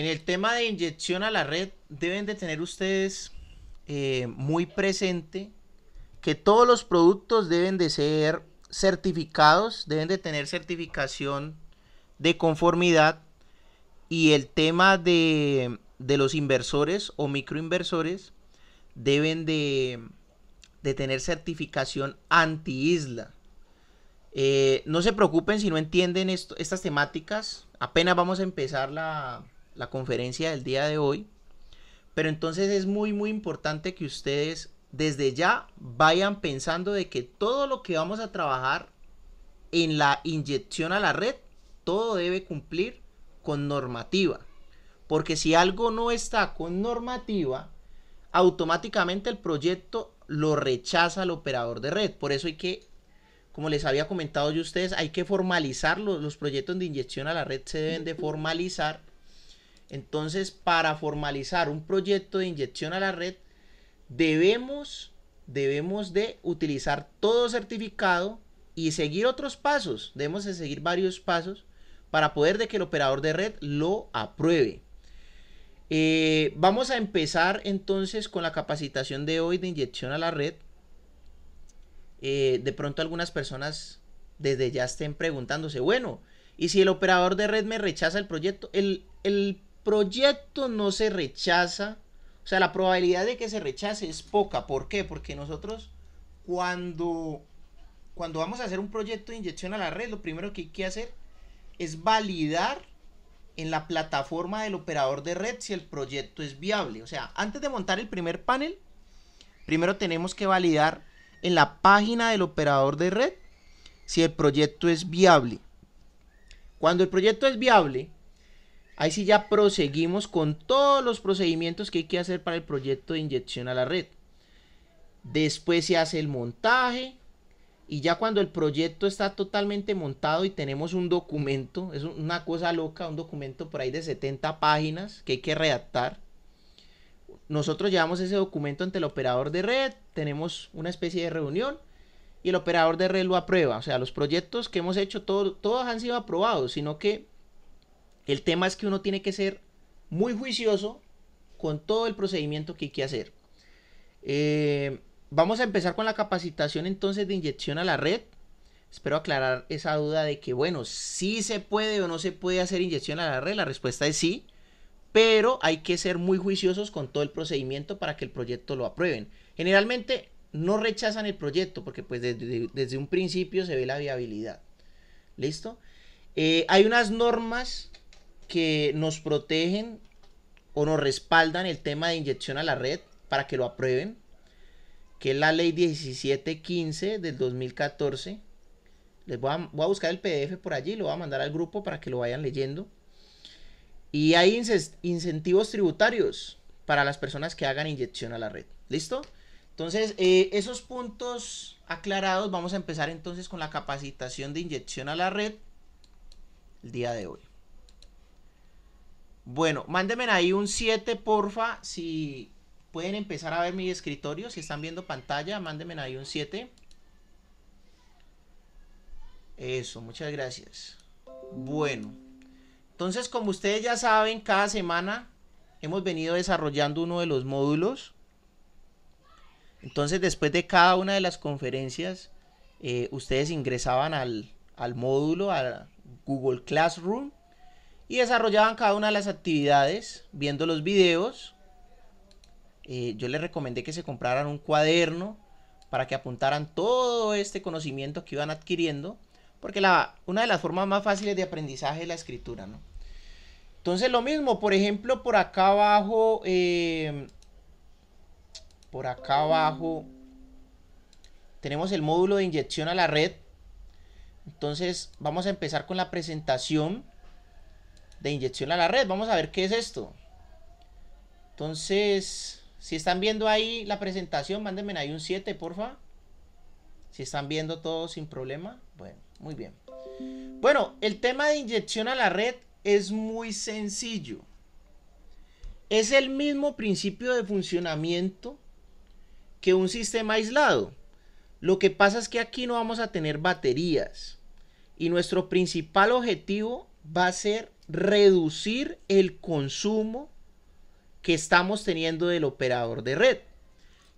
En el tema de inyección a la red, deben de tener ustedes eh, muy presente que todos los productos deben de ser certificados, deben de tener certificación de conformidad y el tema de, los inversores o microinversores deben de, tener certificación anti-isla. Eh, no se preocupen si no entienden estas temáticas, apenas vamos a empezar la, la conferencia del día de hoy. Pero entonces es muy, muy importante que ustedes desde ya vayan pensando de que todo lo que vamos a trabajar en la inyección a la red, todo debe cumplir con normativa. Porque si algo no está con normativa, automáticamente el proyecto lo rechaza el operador de red. Por eso hay que, como les había comentado yo ustedes, hay que formalizar los, los proyectos de inyección a la red, se deben de formalizar entonces, para formalizar un proyecto de inyección a la red, debemos, debemos de utilizar todo certificado y seguir otros pasos. Debemos de seguir varios pasos para poder de que el operador de red lo apruebe. Eh, vamos a empezar entonces con la capacitación de hoy de inyección a la red. Eh, de pronto algunas personas desde ya estén preguntándose, bueno, ¿y si el operador de red me rechaza el proyecto? El, el proyecto no se rechaza, o sea, la probabilidad de que se rechace es poca. ¿Por qué? Porque nosotros cuando, cuando vamos a hacer un proyecto de inyección a la red, lo primero que hay que hacer es validar en la plataforma del operador de red si el proyecto es viable. O sea, antes de montar el primer panel, primero tenemos que validar en la página del operador de red si el proyecto es viable. Cuando el proyecto es viable, Ahí sí ya proseguimos con todos los procedimientos que hay que hacer para el proyecto de inyección a la red. Después se hace el montaje y ya cuando el proyecto está totalmente montado y tenemos un documento, es una cosa loca, un documento por ahí de 70 páginas que hay que redactar. Nosotros llevamos ese documento ante el operador de red, tenemos una especie de reunión y el operador de red lo aprueba. O sea, los proyectos que hemos hecho, todos han sido aprobados, sino que el tema es que uno tiene que ser muy juicioso con todo el procedimiento que hay que hacer. Eh, vamos a empezar con la capacitación entonces de inyección a la red. Espero aclarar esa duda de que, bueno, si ¿sí se puede o no se puede hacer inyección a la red. La respuesta es sí, pero hay que ser muy juiciosos con todo el procedimiento para que el proyecto lo aprueben. Generalmente no rechazan el proyecto porque pues desde, un principio se ve la viabilidad. ¿Listo? Eh, hay unas normas que nos protegen o nos respaldan el tema de inyección a la red para que lo aprueben, que es la ley 1715 del 2014. Les voy a, buscar el PDF por allí, lo voy a mandar al grupo para que lo vayan leyendo. Y hay incentivos tributarios para las personas que hagan inyección a la red. ¿Listo? Entonces, eh, esos puntos aclarados, vamos a empezar entonces con la capacitación de inyección a la red el día de hoy. Bueno, mándenme ahí un 7, porfa. Si pueden empezar a ver mi escritorio, si están viendo pantalla, mándenme ahí un 7. Eso, muchas gracias. Bueno, entonces como ustedes ya saben, cada semana hemos venido desarrollando uno de los módulos. Entonces después de cada una de las conferencias, eh, ustedes ingresaban al, al módulo, a Google Classroom, y desarrollaban cada una de las actividades viendo los videos. Eh, yo les recomendé que se compraran un cuaderno para que apuntaran todo este conocimiento que iban adquiriendo, porque la, una de las formas más fáciles de aprendizaje es la escritura, Entonces lo mismo, por ejemplo, por acá abajo, eh, por acá abajo tenemos el módulo de inyección a la red. Entonces vamos a empezar con la presentación de inyección a la red. Vamos a ver qué es esto. Entonces, si están viendo ahí la presentación, mándenme ahí un 7, porfa. Si están viendo todo sin problema. Bueno, muy bien. Bueno, el tema de inyección a la red es muy sencillo. Es el mismo principio de funcionamiento que un sistema aislado. Lo que pasa es que aquí no vamos a tener baterías. Y nuestro principal objetivo va a ser reducir el consumo que estamos teniendo del operador de red.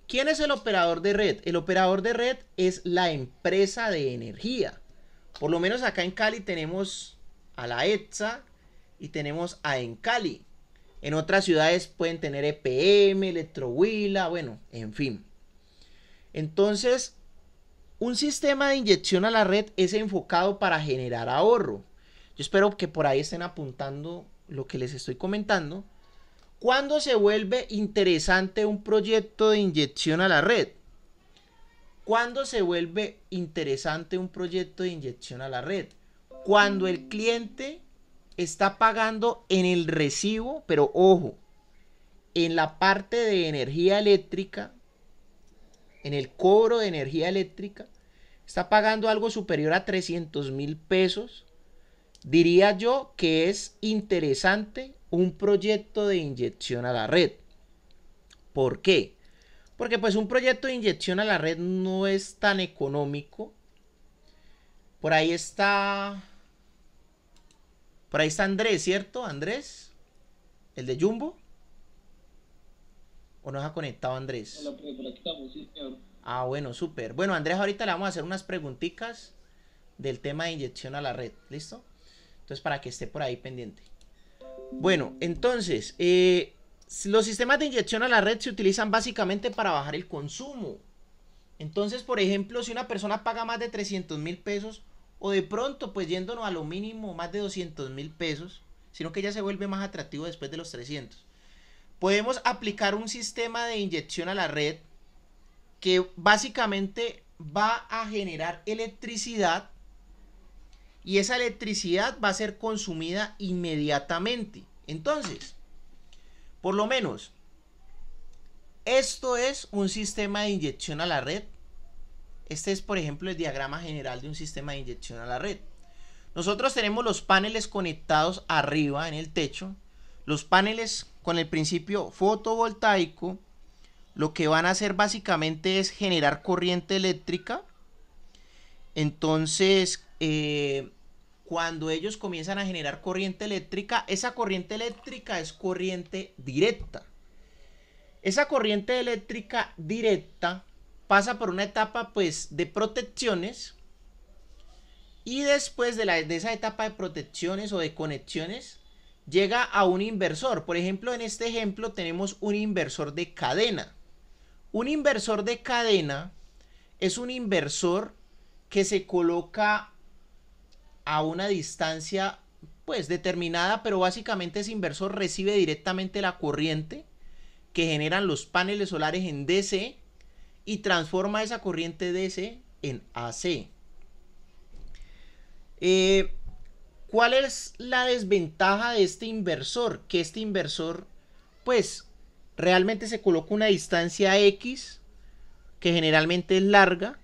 ¿Quién es el operador de red? El operador de red es la empresa de energía. Por lo menos acá en Cali tenemos a la ETSA y tenemos a Encali. En otras ciudades pueden tener EPM, Electrohuila, bueno, en fin. Entonces, un sistema de inyección a la red es enfocado para generar ahorro espero que por ahí estén apuntando lo que les estoy comentando. ¿Cuándo se vuelve interesante un proyecto de inyección a la red? ¿Cuándo se vuelve interesante un proyecto de inyección a la red? Cuando el cliente está pagando en el recibo, pero ojo, en la parte de energía eléctrica, en el cobro de energía eléctrica, está pagando algo superior a 300 mil pesos Diría yo que es interesante un proyecto de inyección a la red. ¿Por qué? Porque pues un proyecto de inyección a la red no es tan económico. Por ahí está... Por ahí está Andrés, ¿cierto? Andrés. El de Jumbo. ¿O nos ha conectado Andrés? Ah, bueno, súper. Bueno, Andrés, ahorita le vamos a hacer unas preguntitas del tema de inyección a la red. ¿Listo? para que esté por ahí pendiente. Bueno, entonces, eh, los sistemas de inyección a la red se utilizan básicamente para bajar el consumo. Entonces, por ejemplo, si una persona paga más de 300 mil pesos, o de pronto, pues yéndonos a lo mínimo, más de 200 mil pesos, sino que ya se vuelve más atractivo después de los 300. Podemos aplicar un sistema de inyección a la red que básicamente va a generar electricidad y esa electricidad va a ser consumida inmediatamente. Entonces, por lo menos, esto es un sistema de inyección a la red. Este es, por ejemplo, el diagrama general de un sistema de inyección a la red. Nosotros tenemos los paneles conectados arriba en el techo. Los paneles con el principio fotovoltaico lo que van a hacer básicamente es generar corriente eléctrica entonces, eh, cuando ellos comienzan a generar corriente eléctrica, esa corriente eléctrica es corriente directa. Esa corriente eléctrica directa pasa por una etapa pues de protecciones y después de, la, de esa etapa de protecciones o de conexiones llega a un inversor. Por ejemplo, en este ejemplo tenemos un inversor de cadena. Un inversor de cadena es un inversor que se coloca a una distancia pues determinada, pero básicamente ese inversor recibe directamente la corriente que generan los paneles solares en DC y transforma esa corriente DC en AC. Eh, ¿Cuál es la desventaja de este inversor? Que este inversor pues realmente se coloca una distancia X que generalmente es larga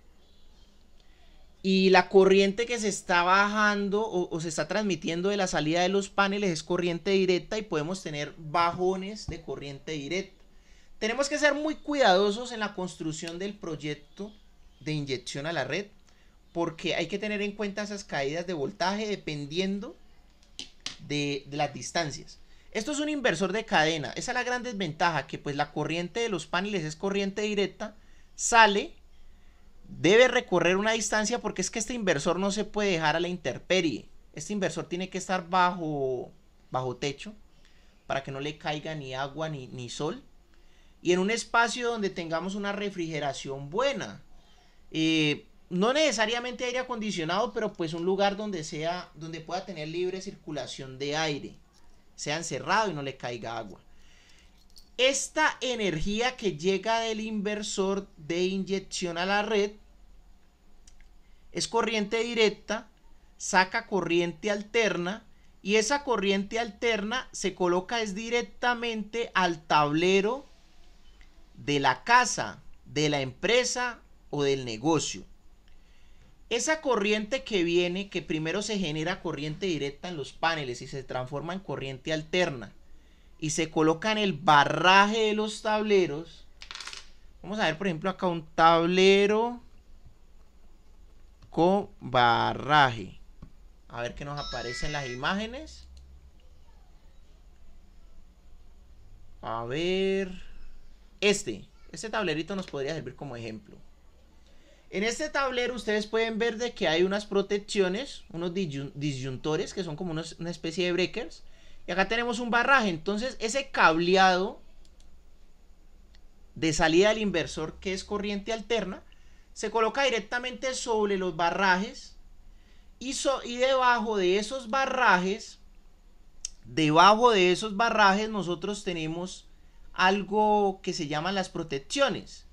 y la corriente que se está bajando o, se está transmitiendo de la salida de los paneles es corriente directa y podemos tener bajones de corriente directa. Tenemos que ser muy cuidadosos en la construcción del proyecto de inyección a la red porque hay que tener en cuenta esas caídas de voltaje dependiendo de, de las distancias. Esto es un inversor de cadena. Esa es la gran desventaja que pues la corriente de los paneles es corriente directa, sale debe recorrer una distancia porque es que este inversor no se puede dejar a la intemperie. Este inversor tiene que estar bajo, bajo techo para que no le caiga ni agua ni, sol. Y en un espacio donde tengamos una refrigeración buena. Eh, no necesariamente aire acondicionado, pero pues un lugar donde sea, donde pueda tener libre circulación de aire. Sea encerrado y no le caiga agua esta energía que llega del inversor de inyección a la red es corriente directa, saca corriente alterna y esa corriente alterna se coloca es directamente al tablero de la casa, de la empresa o del negocio. Esa corriente que viene, que primero se genera corriente directa en los paneles y se transforma en corriente alterna y se coloca en el barraje de los tableros. Vamos a ver, por ejemplo, acá un tablero con barraje. A ver que nos aparecen las imágenes. A ver. Este. Este tablerito nos podría servir como ejemplo. En este tablero ustedes pueden ver de que hay unas protecciones, unos disyuntores que son como una especie de breakers y acá tenemos un barraje. Entonces ese cableado de salida del inversor que es corriente alterna se coloca directamente sobre los barrajes y, so, y debajo de esos barrajes, debajo de esos barrajes nosotros tenemos algo que se llaman las protecciones.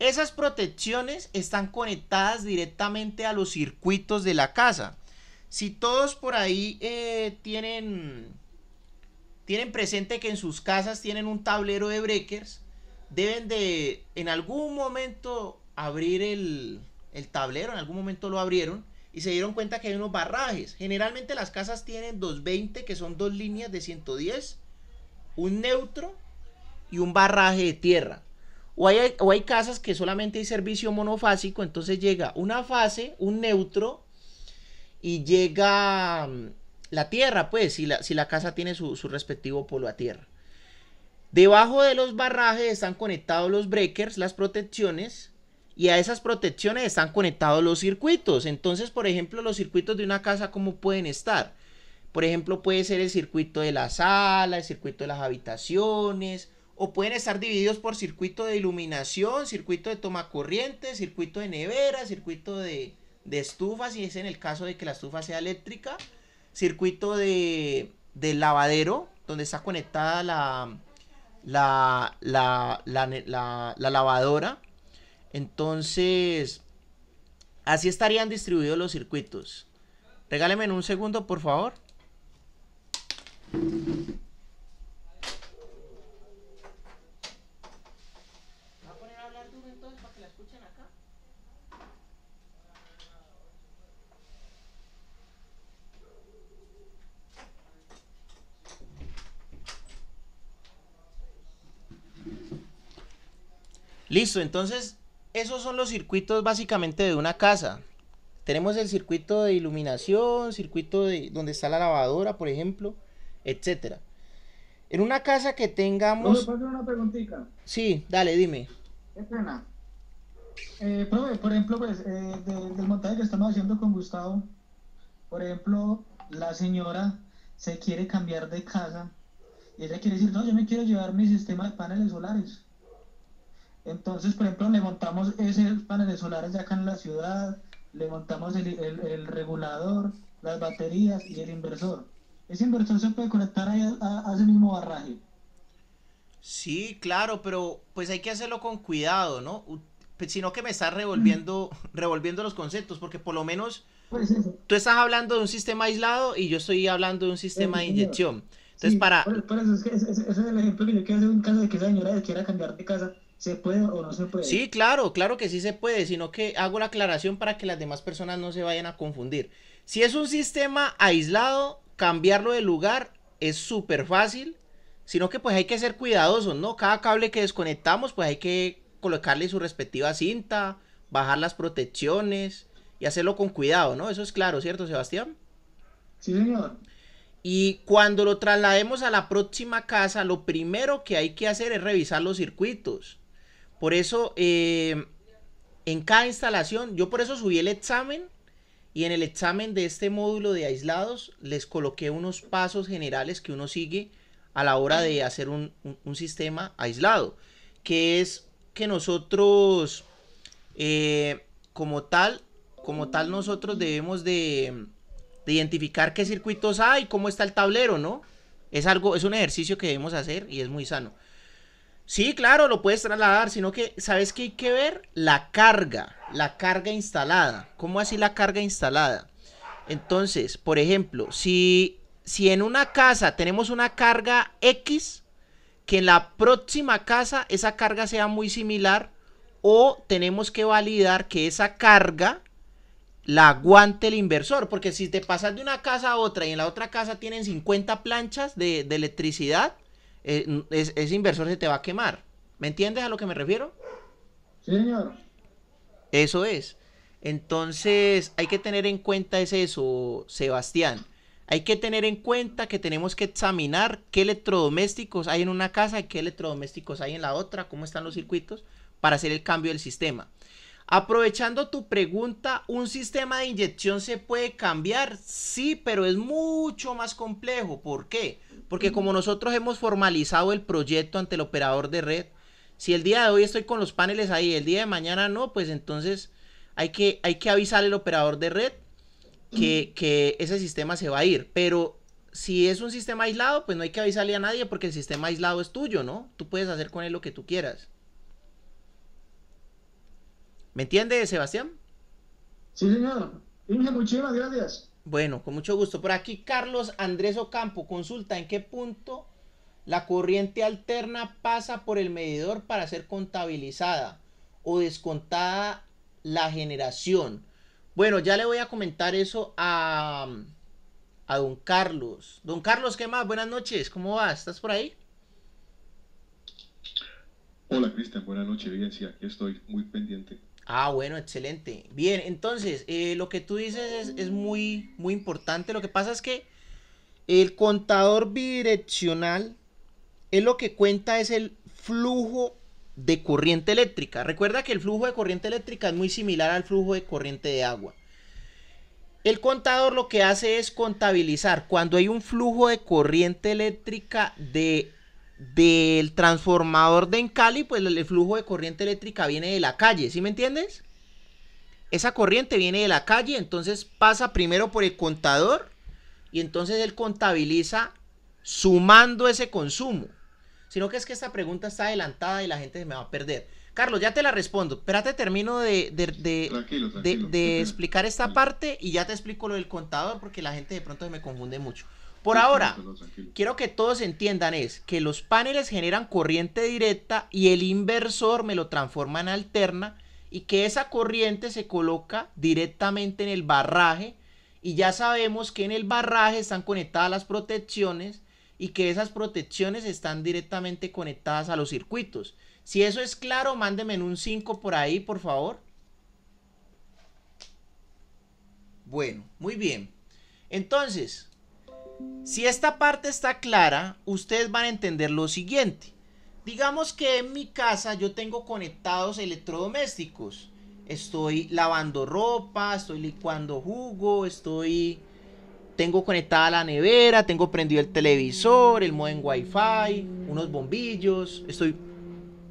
Esas protecciones están conectadas directamente a los circuitos de la casa. Si todos por ahí eh, tienen tienen presente que en sus casas tienen un tablero de breakers, deben de en algún momento abrir el, tablero, en algún momento lo abrieron y se dieron cuenta que hay unos barrajes. Generalmente las casas tienen 220, que son dos líneas de 110, un neutro y un barraje de tierra. O hay, o hay casas que solamente hay servicio monofásico, entonces llega una fase, un neutro, y llega mm, la tierra, pues, si la, si la casa tiene su, respectivo polo a tierra. Debajo de los barrajes están conectados los breakers, las protecciones, y a esas protecciones están conectados los circuitos. Entonces, por ejemplo, los circuitos de una casa, ¿cómo pueden estar? Por ejemplo, puede ser el circuito de la sala, el circuito de las habitaciones, o pueden estar divididos por circuito de iluminación, circuito de toma corriente, circuito de nevera, circuito de, de estufas, si es en el caso de que la estufa sea eléctrica, circuito de, lavadero, donde está conectada la, la, la, la, la lavadora. Entonces, así estarían distribuidos los circuitos. en un segundo, por favor. Listo, entonces esos son los circuitos básicamente de una casa. Tenemos el circuito de iluminación, circuito de donde está la lavadora, por ejemplo, etcétera. En una casa que tengamos. ¿Puedo hacer una preguntita? Sí, dale, dime. Qué pena. Eh, por ejemplo, pues, eh, del montaje que estamos haciendo con Gustavo, por ejemplo, la señora se quiere cambiar de casa y ella quiere decir, no, yo me quiero llevar mi sistema de paneles solares. Entonces, por ejemplo, le montamos esos paneles solares de acá en la ciudad, le montamos el, regulador, las baterías y el inversor. Ese inversor se puede conectar ahí a, ese mismo barraje. Sí, claro, pero pues hay que hacerlo con cuidado, ¿no? Pues, sino que me estás revolviendo, mm. revolviendo los conceptos, porque por lo menos pues tú estás hablando de un sistema aislado y yo estoy hablando de un sistema de inyección. Entonces, para. eso es que ese, es el ejemplo que yo quiero hacer en caso de que esa señora quiera cambiar de casa ¿Se puede o no se puede? Sí, claro, claro que sí se puede, sino que hago la aclaración para que las demás personas no se vayan a confundir. Si es un sistema aislado, cambiarlo de lugar es súper fácil, sino que pues hay que ser cuidadosos, ¿no? Cada cable que desconectamos, pues hay que colocarle su respectiva cinta, bajar las protecciones y hacerlo con cuidado, ¿no? Eso es claro, ¿cierto, Sebastián? Sí, señor. Y cuando lo traslademos a la próxima casa, lo primero que hay que hacer es revisar los circuitos por eso, eh, en cada instalación, yo por eso subí el examen y en el examen de este módulo de aislados les coloqué unos pasos generales que uno sigue a la hora de hacer un, sistema aislado, que es que nosotros, eh, como tal, como tal nosotros debemos de, de, identificar qué circuitos hay, cómo está el tablero, ¿no? Es algo, es un ejercicio que debemos hacer y es muy sano. Sí, claro, lo puedes trasladar, sino que, ¿sabes qué hay que ver? La carga, la carga instalada. ¿Cómo así la carga instalada? Entonces, por ejemplo, si, si en una casa tenemos una carga X, que en la próxima casa esa carga sea muy similar o tenemos que validar que esa carga la aguante el inversor, porque si te pasas de una casa a otra y en la otra casa tienen 50 planchas de, de electricidad, eh, es, ese inversor se te va a quemar. ¿Me entiendes a lo que me refiero? señor. Eso es. Entonces, hay que tener en cuenta es eso, Sebastián. Hay que tener en cuenta que tenemos que examinar qué electrodomésticos hay en una casa y qué electrodomésticos hay en la otra, cómo están los circuitos, para hacer el cambio del sistema. Aprovechando tu pregunta, ¿un sistema de inyección se puede cambiar? Sí, pero es mucho más complejo. ¿Por qué? Porque como nosotros hemos formalizado el proyecto ante el operador de red, si el día de hoy estoy con los paneles ahí, el día de mañana no, pues entonces hay que, hay que avisar al operador de red que, que ese sistema se va a ir. Pero si es un sistema aislado, pues no hay que avisarle a nadie porque el sistema aislado es tuyo, ¿no? Tú puedes hacer con él lo que tú quieras. ¿Me entiende, Sebastián? Sí, señor. muchísimas gracias. Bueno, con mucho gusto. Por aquí Carlos Andrés Ocampo consulta en qué punto la corriente alterna pasa por el medidor para ser contabilizada o descontada la generación. Bueno, ya le voy a comentar eso a, a don Carlos. Don Carlos, ¿qué más? Buenas noches, ¿cómo vas? ¿Estás por ahí? Hola Cristian, buenas noches, bien, sí, aquí estoy muy pendiente. Ah, bueno, excelente. Bien, entonces, eh, lo que tú dices es, muy, muy importante. Lo que pasa es que el contador bidireccional es lo que cuenta es el flujo de corriente eléctrica. Recuerda que el flujo de corriente eléctrica es muy similar al flujo de corriente de agua. El contador lo que hace es contabilizar cuando hay un flujo de corriente eléctrica de del transformador de Encali, pues el flujo de corriente eléctrica viene de la calle, ¿sí me entiendes? Esa corriente viene de la calle, entonces pasa primero por el contador y entonces él contabiliza sumando ese consumo. Sino que es que esta pregunta está adelantada y la gente se me va a perder. Carlos, ya te la respondo. Espérate, termino de, de, de explicar esta parte y ya te explico lo del contador porque la gente de pronto se me confunde mucho. Por ahora, quiero que todos entiendan es que los paneles generan corriente directa y el inversor me lo transforma en alterna y que esa corriente se coloca directamente en el barraje y ya sabemos que en el barraje están conectadas las protecciones y que esas protecciones están directamente conectadas a los circuitos. Si eso es claro, mándenme en un 5 por ahí, por favor. Bueno, muy bien. Entonces, si esta parte está clara, ustedes van a entender lo siguiente. Digamos que en mi casa yo tengo conectados electrodomésticos. Estoy lavando ropa, estoy licuando jugo, estoy tengo conectada la nevera, tengo prendido el televisor, el wi wifi, unos bombillos, estoy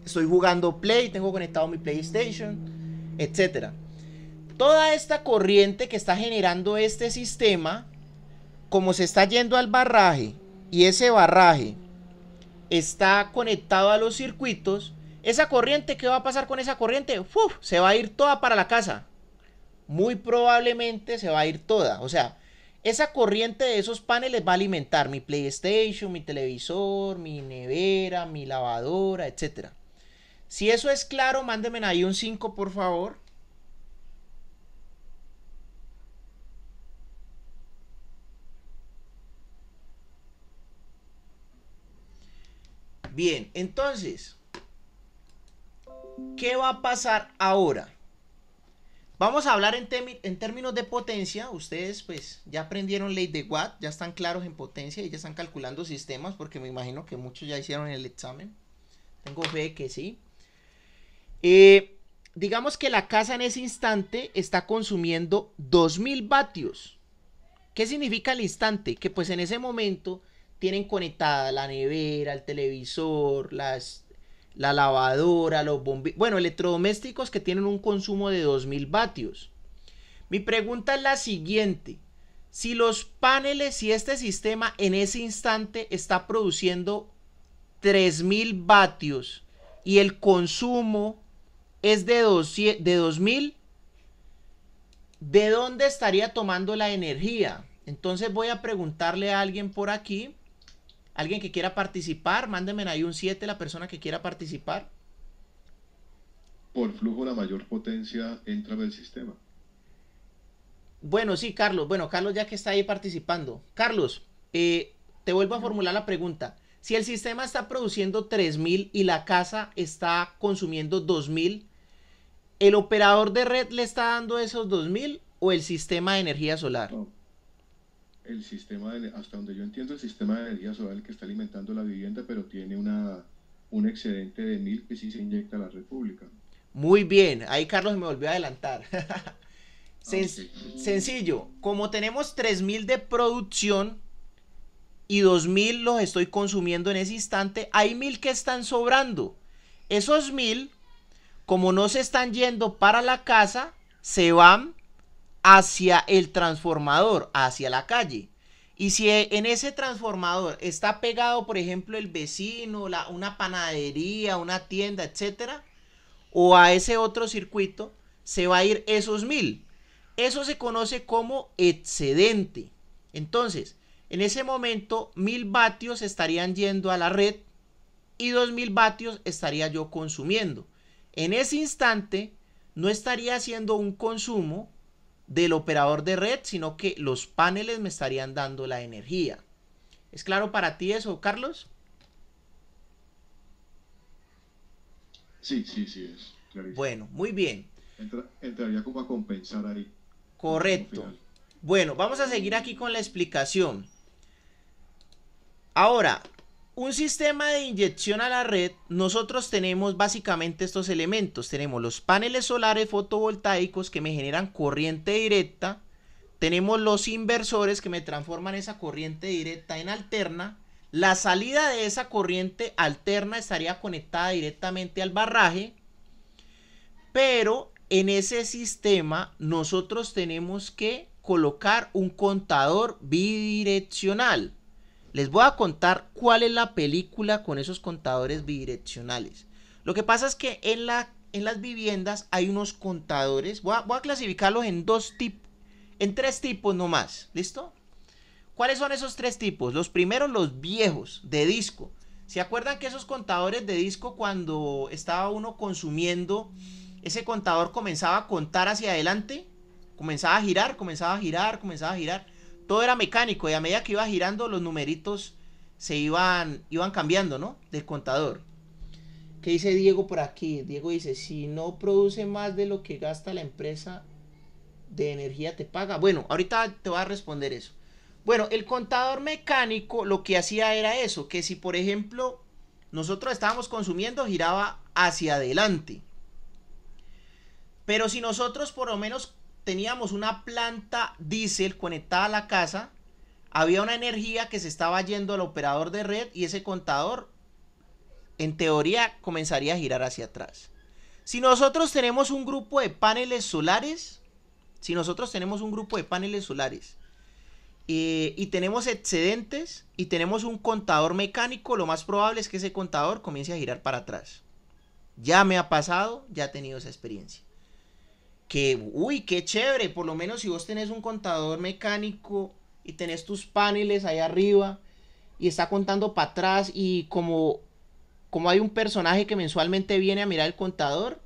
estoy jugando Play, tengo conectado mi PlayStation, etcétera. Toda esta corriente que está generando este sistema como se está yendo al barraje y ese barraje está conectado a los circuitos, esa corriente, ¿qué va a pasar con esa corriente? Uf, se va a ir toda para la casa. Muy probablemente se va a ir toda. O sea, esa corriente de esos paneles va a alimentar mi PlayStation, mi televisor, mi nevera, mi lavadora, etc. Si eso es claro, mándenme ahí un 5, por favor. Bien, entonces, ¿qué va a pasar ahora? Vamos a hablar en, términos de potencia. Ustedes pues ya aprendieron ley de Watt, ya están claros en potencia y ya están calculando sistemas porque me imagino que muchos ya hicieron el examen. Tengo fe que sí. Eh, digamos que la casa en ese instante está consumiendo 2000 vatios. ¿Qué significa el instante? Que pues en ese momento tienen conectada la nevera, el televisor, la lavadora, los bombillos, bueno, electrodomésticos que tienen un consumo de 2000 vatios. Mi pregunta es la siguiente. Si los paneles, y este sistema en ese instante está produciendo 3000 vatios y el consumo es de, de 2000, ¿de dónde estaría tomando la energía? Entonces voy a preguntarle a alguien por aquí Alguien que quiera participar, mándenme ahí un 7 la persona que quiera participar. Por flujo la mayor potencia entra del sistema. Bueno, sí, Carlos. Bueno, Carlos ya que está ahí participando. Carlos, eh, te vuelvo a formular la pregunta. Si el sistema está produciendo 3.000 y la casa está consumiendo 2.000, ¿el operador de red le está dando esos 2.000 o el sistema de energía solar? el sistema, de, hasta donde yo entiendo, el sistema de energía solar que está alimentando la vivienda, pero tiene una, un excedente de mil que sí se inyecta a la República. Muy bien, ahí Carlos me volvió a adelantar. Sencillo, como tenemos mil de producción y mil los estoy consumiendo en ese instante, hay mil que están sobrando. Esos mil, como no se están yendo para la casa, se van hacia el transformador, hacia la calle. Y si e, en ese transformador está pegado, por ejemplo, el vecino, la, una panadería, una tienda, etcétera, o a ese otro circuito, se va a ir esos mil. Eso se conoce como excedente. Entonces, en ese momento, mil vatios estarían yendo a la red y dos mil vatios estaría yo consumiendo. En ese instante, no estaría haciendo un consumo, del operador de red, sino que los paneles me estarían dando la energía. ¿Es claro para ti eso, Carlos? Sí, sí, sí, es Bueno, muy bien. entraría como a compensar ahí. Correcto. Bueno, vamos a seguir aquí con la explicación. Ahora, un sistema de inyección a la red, nosotros tenemos básicamente estos elementos. Tenemos los paneles solares fotovoltaicos que me generan corriente directa. Tenemos los inversores que me transforman esa corriente directa en alterna. La salida de esa corriente alterna estaría conectada directamente al barraje. Pero en ese sistema nosotros tenemos que colocar un contador bidireccional. Les voy a contar cuál es la película con esos contadores bidireccionales. Lo que pasa es que en, la, en las viviendas hay unos contadores. Voy a, voy a clasificarlos en dos tipos. En tres tipos nomás. ¿Listo? ¿Cuáles son esos tres tipos? Los primeros, los viejos, de disco. ¿Se acuerdan que esos contadores de disco cuando estaba uno consumiendo, ese contador comenzaba a contar hacia adelante? Comenzaba a girar, comenzaba a girar, comenzaba a girar todo era mecánico y a medida que iba girando los numeritos se iban, iban cambiando, ¿no? Del contador. ¿Qué dice Diego por aquí? Diego dice, si no produce más de lo que gasta la empresa de energía te paga. Bueno, ahorita te voy a responder eso. Bueno, el contador mecánico lo que hacía era eso, que si por ejemplo nosotros estábamos consumiendo, giraba hacia adelante. Pero si nosotros por lo menos teníamos una planta diésel conectada a la casa, había una energía que se estaba yendo al operador de red y ese contador, en teoría, comenzaría a girar hacia atrás. Si nosotros tenemos un grupo de paneles solares, si nosotros tenemos un grupo de paneles solares eh, y tenemos excedentes y tenemos un contador mecánico, lo más probable es que ese contador comience a girar para atrás. Ya me ha pasado, ya he tenido esa experiencia que, uy, qué chévere, por lo menos si vos tenés un contador mecánico y tenés tus paneles ahí arriba y está contando para atrás y como, como hay un personaje que mensualmente viene a mirar el contador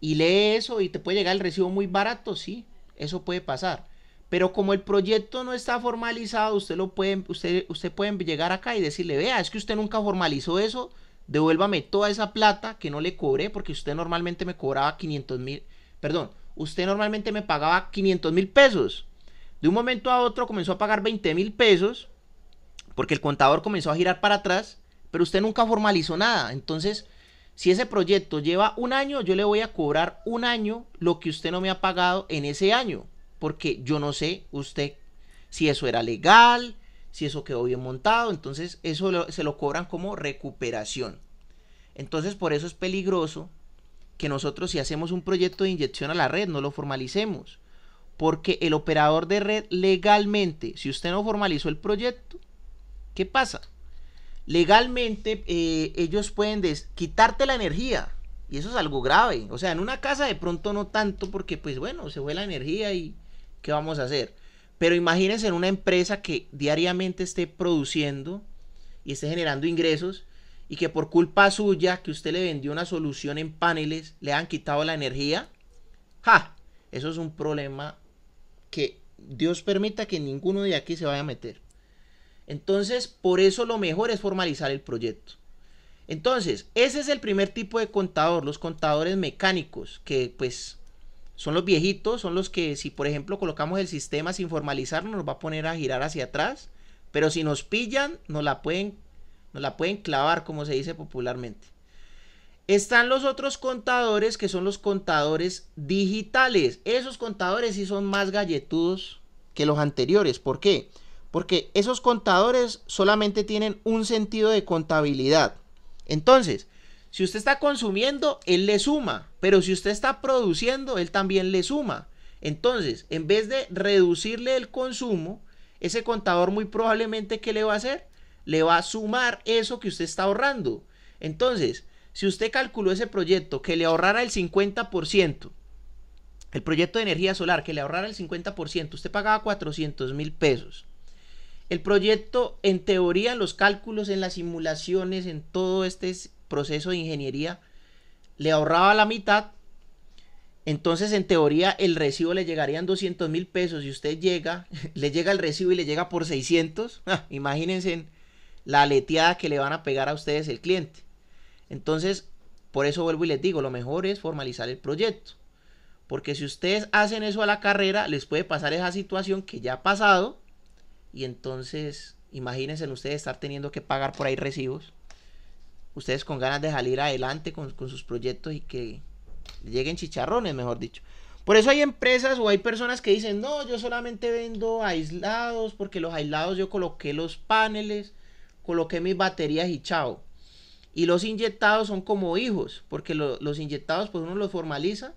y lee eso y te puede llegar el recibo muy barato, sí, eso puede pasar. Pero como el proyecto no está formalizado, usted lo puede, usted, usted puede llegar acá y decirle, vea, es que usted nunca formalizó eso, devuélvame toda esa plata que no le cobré, porque usted normalmente me cobraba 500 mil, perdón, usted normalmente me pagaba 500 mil pesos. De un momento a otro comenzó a pagar 20 mil pesos porque el contador comenzó a girar para atrás, pero usted nunca formalizó nada. Entonces, si ese proyecto lleva un año, yo le voy a cobrar un año lo que usted no me ha pagado en ese año, porque yo no sé usted si eso era legal, si eso quedó bien montado, entonces eso se lo cobran como recuperación. Entonces por eso es peligroso que nosotros si hacemos un proyecto de inyección a la red no lo formalicemos. Porque el operador de red legalmente, si usted no formalizó el proyecto, ¿qué pasa? Legalmente eh, ellos pueden quitarte la energía. Y eso es algo grave. O sea, en una casa de pronto no tanto porque pues bueno, se fue la energía y ¿qué vamos a hacer? Pero imagínense en una empresa que diariamente esté produciendo y esté generando ingresos y que por culpa suya, que usted le vendió una solución en paneles, le han quitado la energía, ¡ja! Eso es un problema que Dios permita que ninguno de aquí se vaya a meter. Entonces, por eso lo mejor es formalizar el proyecto. Entonces, ese es el primer tipo de contador, los contadores mecánicos, que pues son los viejitos, son los que si por ejemplo colocamos el sistema sin formalizar, nos va a poner a girar hacia atrás, pero si nos pillan nos la pueden la pueden clavar, como se dice popularmente. Están los otros contadores que son los contadores digitales. Esos contadores sí son más galletudos que los anteriores. ¿Por qué? Porque esos contadores solamente tienen un sentido de contabilidad. Entonces, si usted está consumiendo, él le suma. Pero si usted está produciendo, él también le suma. Entonces, en vez de reducirle el consumo, ese contador muy probablemente ¿qué le va a hacer? le va a sumar eso que usted está ahorrando. Entonces, si usted calculó ese proyecto que le ahorrara el 50%, el proyecto de energía solar que le ahorrara el 50%, usted pagaba 400 mil pesos. El proyecto, en teoría, en los cálculos, en las simulaciones, en todo este proceso de ingeniería, le ahorraba la mitad. Entonces, en teoría, el recibo le llegarían 200 mil pesos. Y usted llega, le llega el recibo y le llega por 600. imagínense la aleteada que le van a pegar a ustedes el cliente. Entonces, por eso vuelvo y les digo, lo mejor es formalizar el proyecto. Porque si ustedes hacen eso a la carrera, les puede pasar esa situación que ya ha pasado. Y entonces, imagínense ustedes estar teniendo que pagar por ahí recibos. Ustedes con ganas de salir adelante con, con sus proyectos y que lleguen chicharrones, mejor dicho. Por eso hay empresas o hay personas que dicen, no, yo solamente vendo aislados porque los aislados yo coloqué los paneles coloqué mis baterías y chao. Y los inyectados son como hijos, porque los inyectados pues uno los formaliza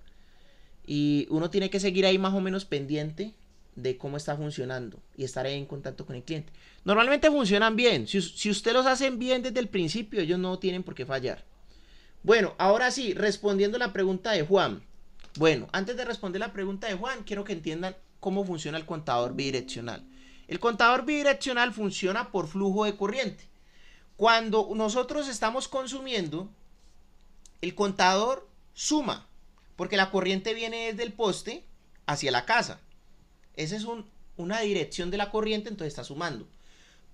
y uno tiene que seguir ahí más o menos pendiente de cómo está funcionando y estar ahí en contacto con el cliente. Normalmente funcionan bien, si, usted los hacen bien desde el principio, ellos no tienen por qué fallar. Bueno, ahora sí, respondiendo la pregunta de Juan. Bueno, antes de responder la pregunta de Juan, quiero que entiendan cómo funciona el contador bidireccional. El contador bidireccional funciona por flujo de corriente. Cuando nosotros estamos consumiendo, el contador suma, porque la corriente viene desde el poste hacia la casa. Esa es una dirección de la corriente, entonces está sumando.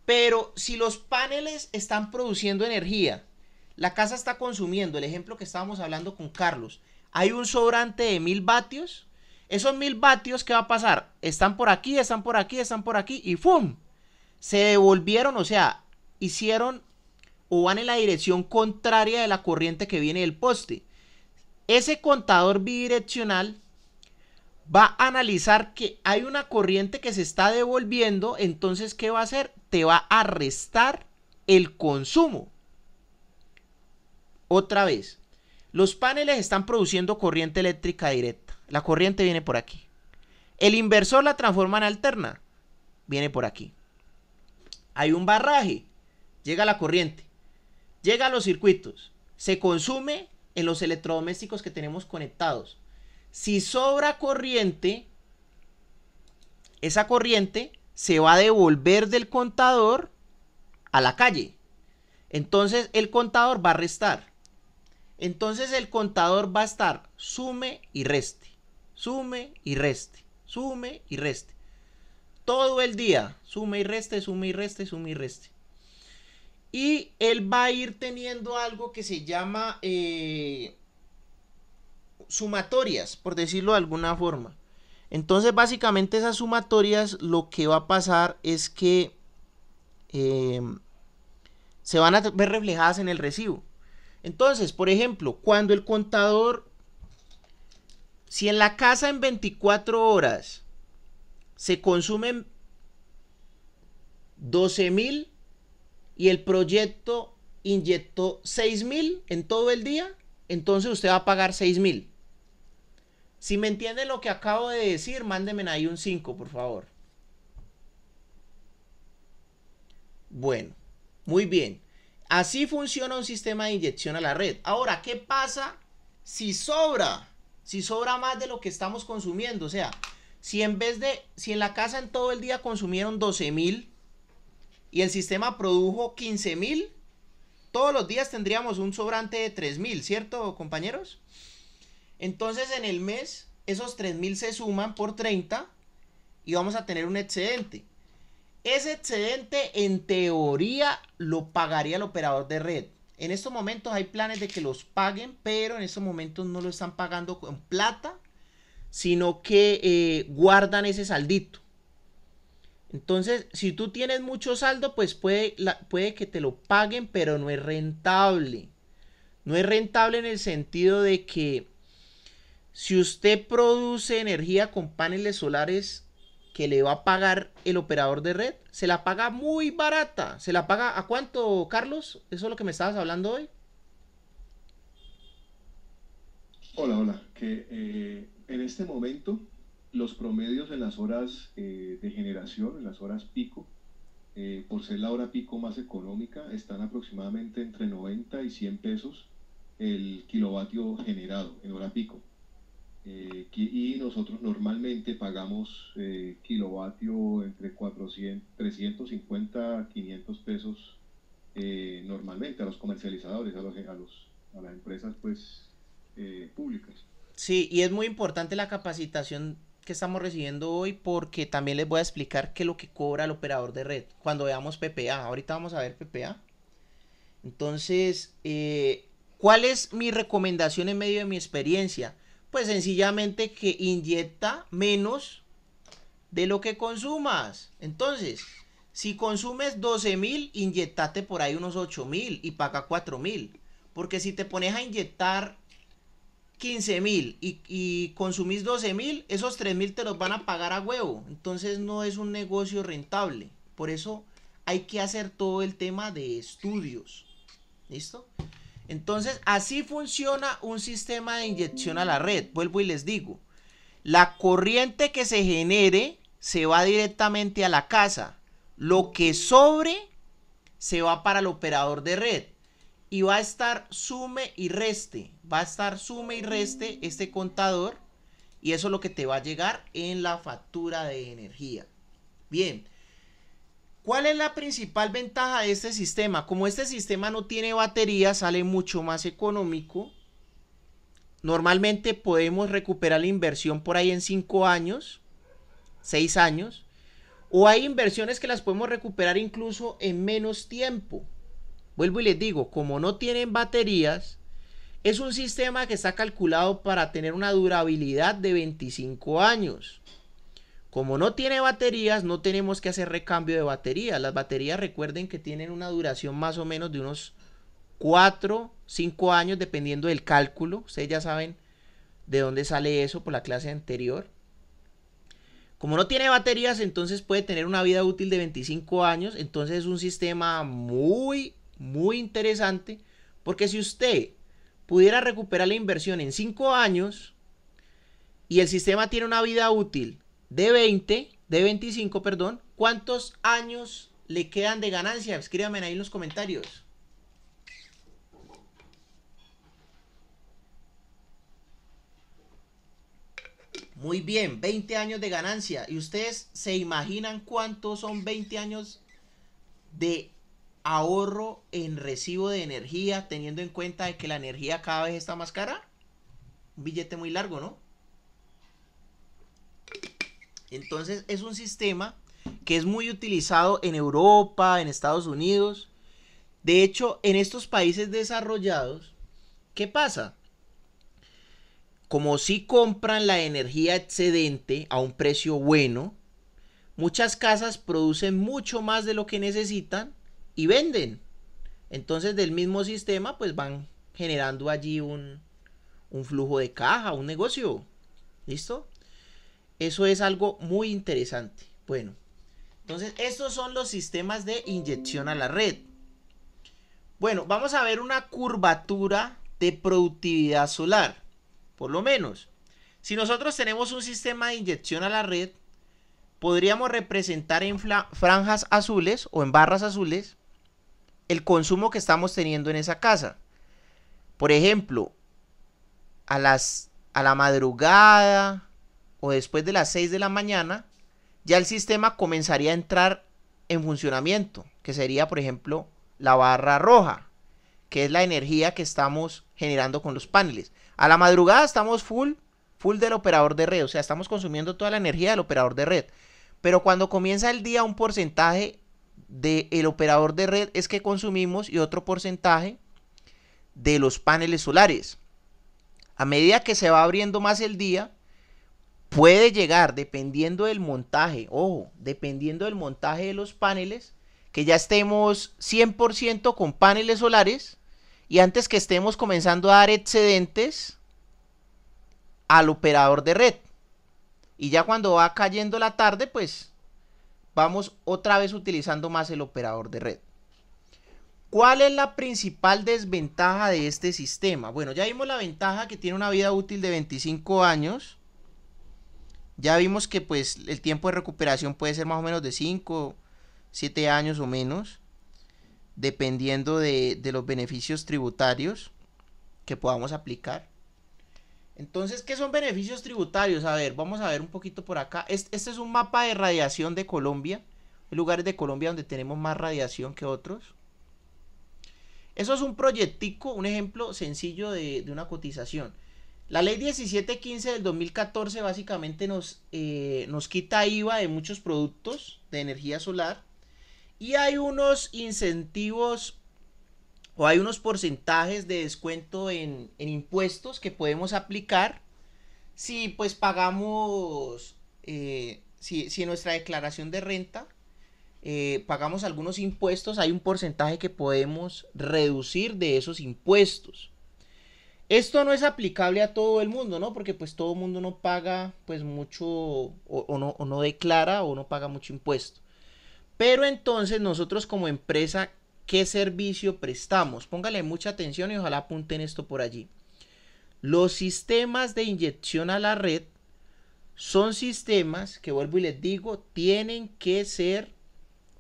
Pero si los paneles están produciendo energía, la casa está consumiendo, el ejemplo que estábamos hablando con Carlos, hay un sobrante de 1000 vatios, esos mil vatios, ¿qué va a pasar? Están por aquí, están por aquí, están por aquí y ¡fum! Se devolvieron, o sea, hicieron o van en la dirección contraria de la corriente que viene del poste. Ese contador bidireccional va a analizar que hay una corriente que se está devolviendo, entonces ¿qué va a hacer? Te va a restar el consumo. Otra vez, los paneles están produciendo corriente eléctrica directa la corriente viene por aquí. El inversor la transforma en alterna. Viene por aquí. Hay un barraje. Llega la corriente. Llega a los circuitos. Se consume en los electrodomésticos que tenemos conectados. Si sobra corriente, esa corriente se va a devolver del contador a la calle. Entonces el contador va a restar. Entonces el contador va a estar sume y reste. Sume y reste, sume y reste. Todo el día, sume y reste, sume y reste, sume y reste. Y él va a ir teniendo algo que se llama eh, sumatorias, por decirlo de alguna forma. Entonces, básicamente esas sumatorias lo que va a pasar es que eh, se van a ver reflejadas en el recibo. Entonces, por ejemplo, cuando el contador si en la casa en 24 horas se consumen 12 mil y el proyecto inyectó 6 mil en todo el día, entonces usted va a pagar 6 mil. Si me entiende lo que acabo de decir, mándeme ahí un 5, por favor. Bueno, muy bien. Así funciona un sistema de inyección a la red. Ahora, ¿qué pasa si sobra? si sobra más de lo que estamos consumiendo. O sea, si en vez de, si en la casa en todo el día consumieron 12 mil y el sistema produjo 15 mil, todos los días tendríamos un sobrante de 3,000, mil, ¿cierto, compañeros? Entonces en el mes esos 3,000 mil se suman por 30 y vamos a tener un excedente. Ese excedente en teoría lo pagaría el operador de red. En estos momentos hay planes de que los paguen, pero en estos momentos no lo están pagando con plata, sino que eh, guardan ese saldito. Entonces, si tú tienes mucho saldo, pues puede, puede que te lo paguen, pero no es rentable. No es rentable en el sentido de que si usted produce energía con paneles solares que le va a pagar el operador de red, se la paga muy barata. ¿Se la paga a cuánto, Carlos? ¿Eso es lo que me estabas hablando hoy? Hola, hola. Que eh, en este momento los promedios en las horas eh, de generación, en las horas pico, eh, por ser la hora pico más económica, están aproximadamente entre 90 y 100 pesos el kilovatio generado en hora pico. Eh, y nosotros normalmente pagamos eh, kilovatio entre 400, 350 a 500 pesos eh, normalmente a los comercializadores, a, los, e-, las empresas pues públicas. Sí, y es muy importante la capacitación que estamos recibiendo hoy porque también les voy a explicar qué es lo que cobra el operador de red cuando veamos PPA. Ahorita vamos a ver PPA. Entonces, ¿cuál es mi recomendación en medio de mi experiencia? Pues sencillamente que inyecta menos de lo que consumas. Entonces, si consumes 12 mil, inyectate por ahí unos 8 mil y paga 4,000. Porque si te pones a inyectar 15,000 y, y, consumís 12,000, esos 3,000 mil te los van a pagar a huevo. Entonces no es un negocio rentable. Por eso hay que hacer todo el tema de estudios. ¿Listo? Entonces, así funciona un sistema de inyección a la red. Vuelvo y les digo, la corriente que se genere se va directamente a la casa. Lo que sobre se va para el operador de red y va a estar sume y reste. Va a estar sume y reste este contador y eso es lo que te va a llegar en la factura de energía. Bien. ¿Cuál es la principal ventaja de este sistema? Como este sistema no tiene baterías, sale mucho más económico. Normalmente podemos recuperar la inversión por ahí en 5 años, 6 años. O hay inversiones que las podemos recuperar incluso en menos tiempo. Vuelvo y les digo, como no tienen baterías, es un sistema que está calculado para tener una durabilidad de 25 años. Como no tiene baterías, no tenemos que hacer recambio de baterías. Las baterías recuerden que tienen una duración más o menos de unos 4, 5 años, dependiendo del cálculo. Ustedes ya saben de dónde sale eso por la clase anterior. Como no tiene baterías, entonces puede tener una vida útil de 25 años. Entonces es un sistema muy, muy interesante. Porque si usted pudiera recuperar la inversión en 5 años y el sistema tiene una vida útil de 20, de 25, perdón, ¿cuántos años le quedan de ganancia? Escríbanme ahí en los comentarios. Muy bien, 20 años de ganancia. ¿Y ustedes se imaginan cuántos son 20 años de ahorro en recibo de energía, teniendo en cuenta de que la energía cada vez está más cara? Un billete muy largo, ¿no? Entonces es un sistema que es muy utilizado en Europa, en Estados Unidos. De hecho, en estos países desarrollados, ¿qué pasa? Como si compran la energía excedente a un precio bueno, muchas casas producen mucho más de lo que necesitan y venden. Entonces del mismo sistema pues van generando allí un flujo de caja, un negocio. ¿Listo? Eso es algo muy interesante. Bueno, entonces estos son los sistemas de inyección a la red. Bueno, vamos a ver una curvatura de productividad solar, por lo menos. Si nosotros tenemos un sistema de inyección a la red, podríamos representar en franjas azules o en barras azules el consumo que estamos teniendo en esa casa. Por ejemplo, a las a la madrugada, después de las 6 de la mañana, ya el sistema comenzaría a entrar en funcionamiento, que sería, por ejemplo, la barra roja, que es la energía que estamos generando con los paneles. A la madrugada estamos full, full del operador de red, o sea, estamos consumiendo toda la energía del operador de red. Pero cuando comienza el día, un porcentaje del operador de red es que consumimos y otro porcentaje de los paneles solares. A medida que se va abriendo más el día, puede llegar, dependiendo del montaje, ojo, dependiendo del montaje de los paneles, que ya estemos 100% con paneles solares y antes que estemos comenzando a dar excedentes al operador de red. Y ya cuando va cayendo la tarde, pues vamos otra vez utilizando más el operador de red. ¿Cuál es la principal desventaja de este sistema? Bueno, ya vimos la ventaja que tiene una vida útil de 25 años ya vimos que pues el tiempo de recuperación puede ser más o menos de 5, 7 años o menos, dependiendo de, los beneficios tributarios que podamos aplicar. Entonces, ¿qué son beneficios tributarios? A ver, vamos a ver un poquito por acá. Este, es un mapa de radiación de Colombia. Hay lugares de Colombia donde tenemos más radiación que otros. Eso es un proyectico, un ejemplo sencillo de, de una cotización. La ley 1715 del 2014 básicamente nos, eh, nos quita IVA de muchos productos de energía solar y hay unos incentivos o hay unos porcentajes de descuento en, impuestos que podemos aplicar si pues pagamos, eh, si, en nuestra declaración de renta eh, pagamos algunos impuestos, hay un porcentaje que podemos reducir de esos impuestos. Esto no es aplicable a todo el mundo, ¿no? Porque pues todo el mundo no paga pues mucho o, no, no declara o no paga mucho impuesto. Pero entonces nosotros como empresa, ¿qué servicio prestamos? Póngale mucha atención y ojalá apunten esto por allí. Los sistemas de inyección a la red son sistemas que, vuelvo y les digo, tienen que ser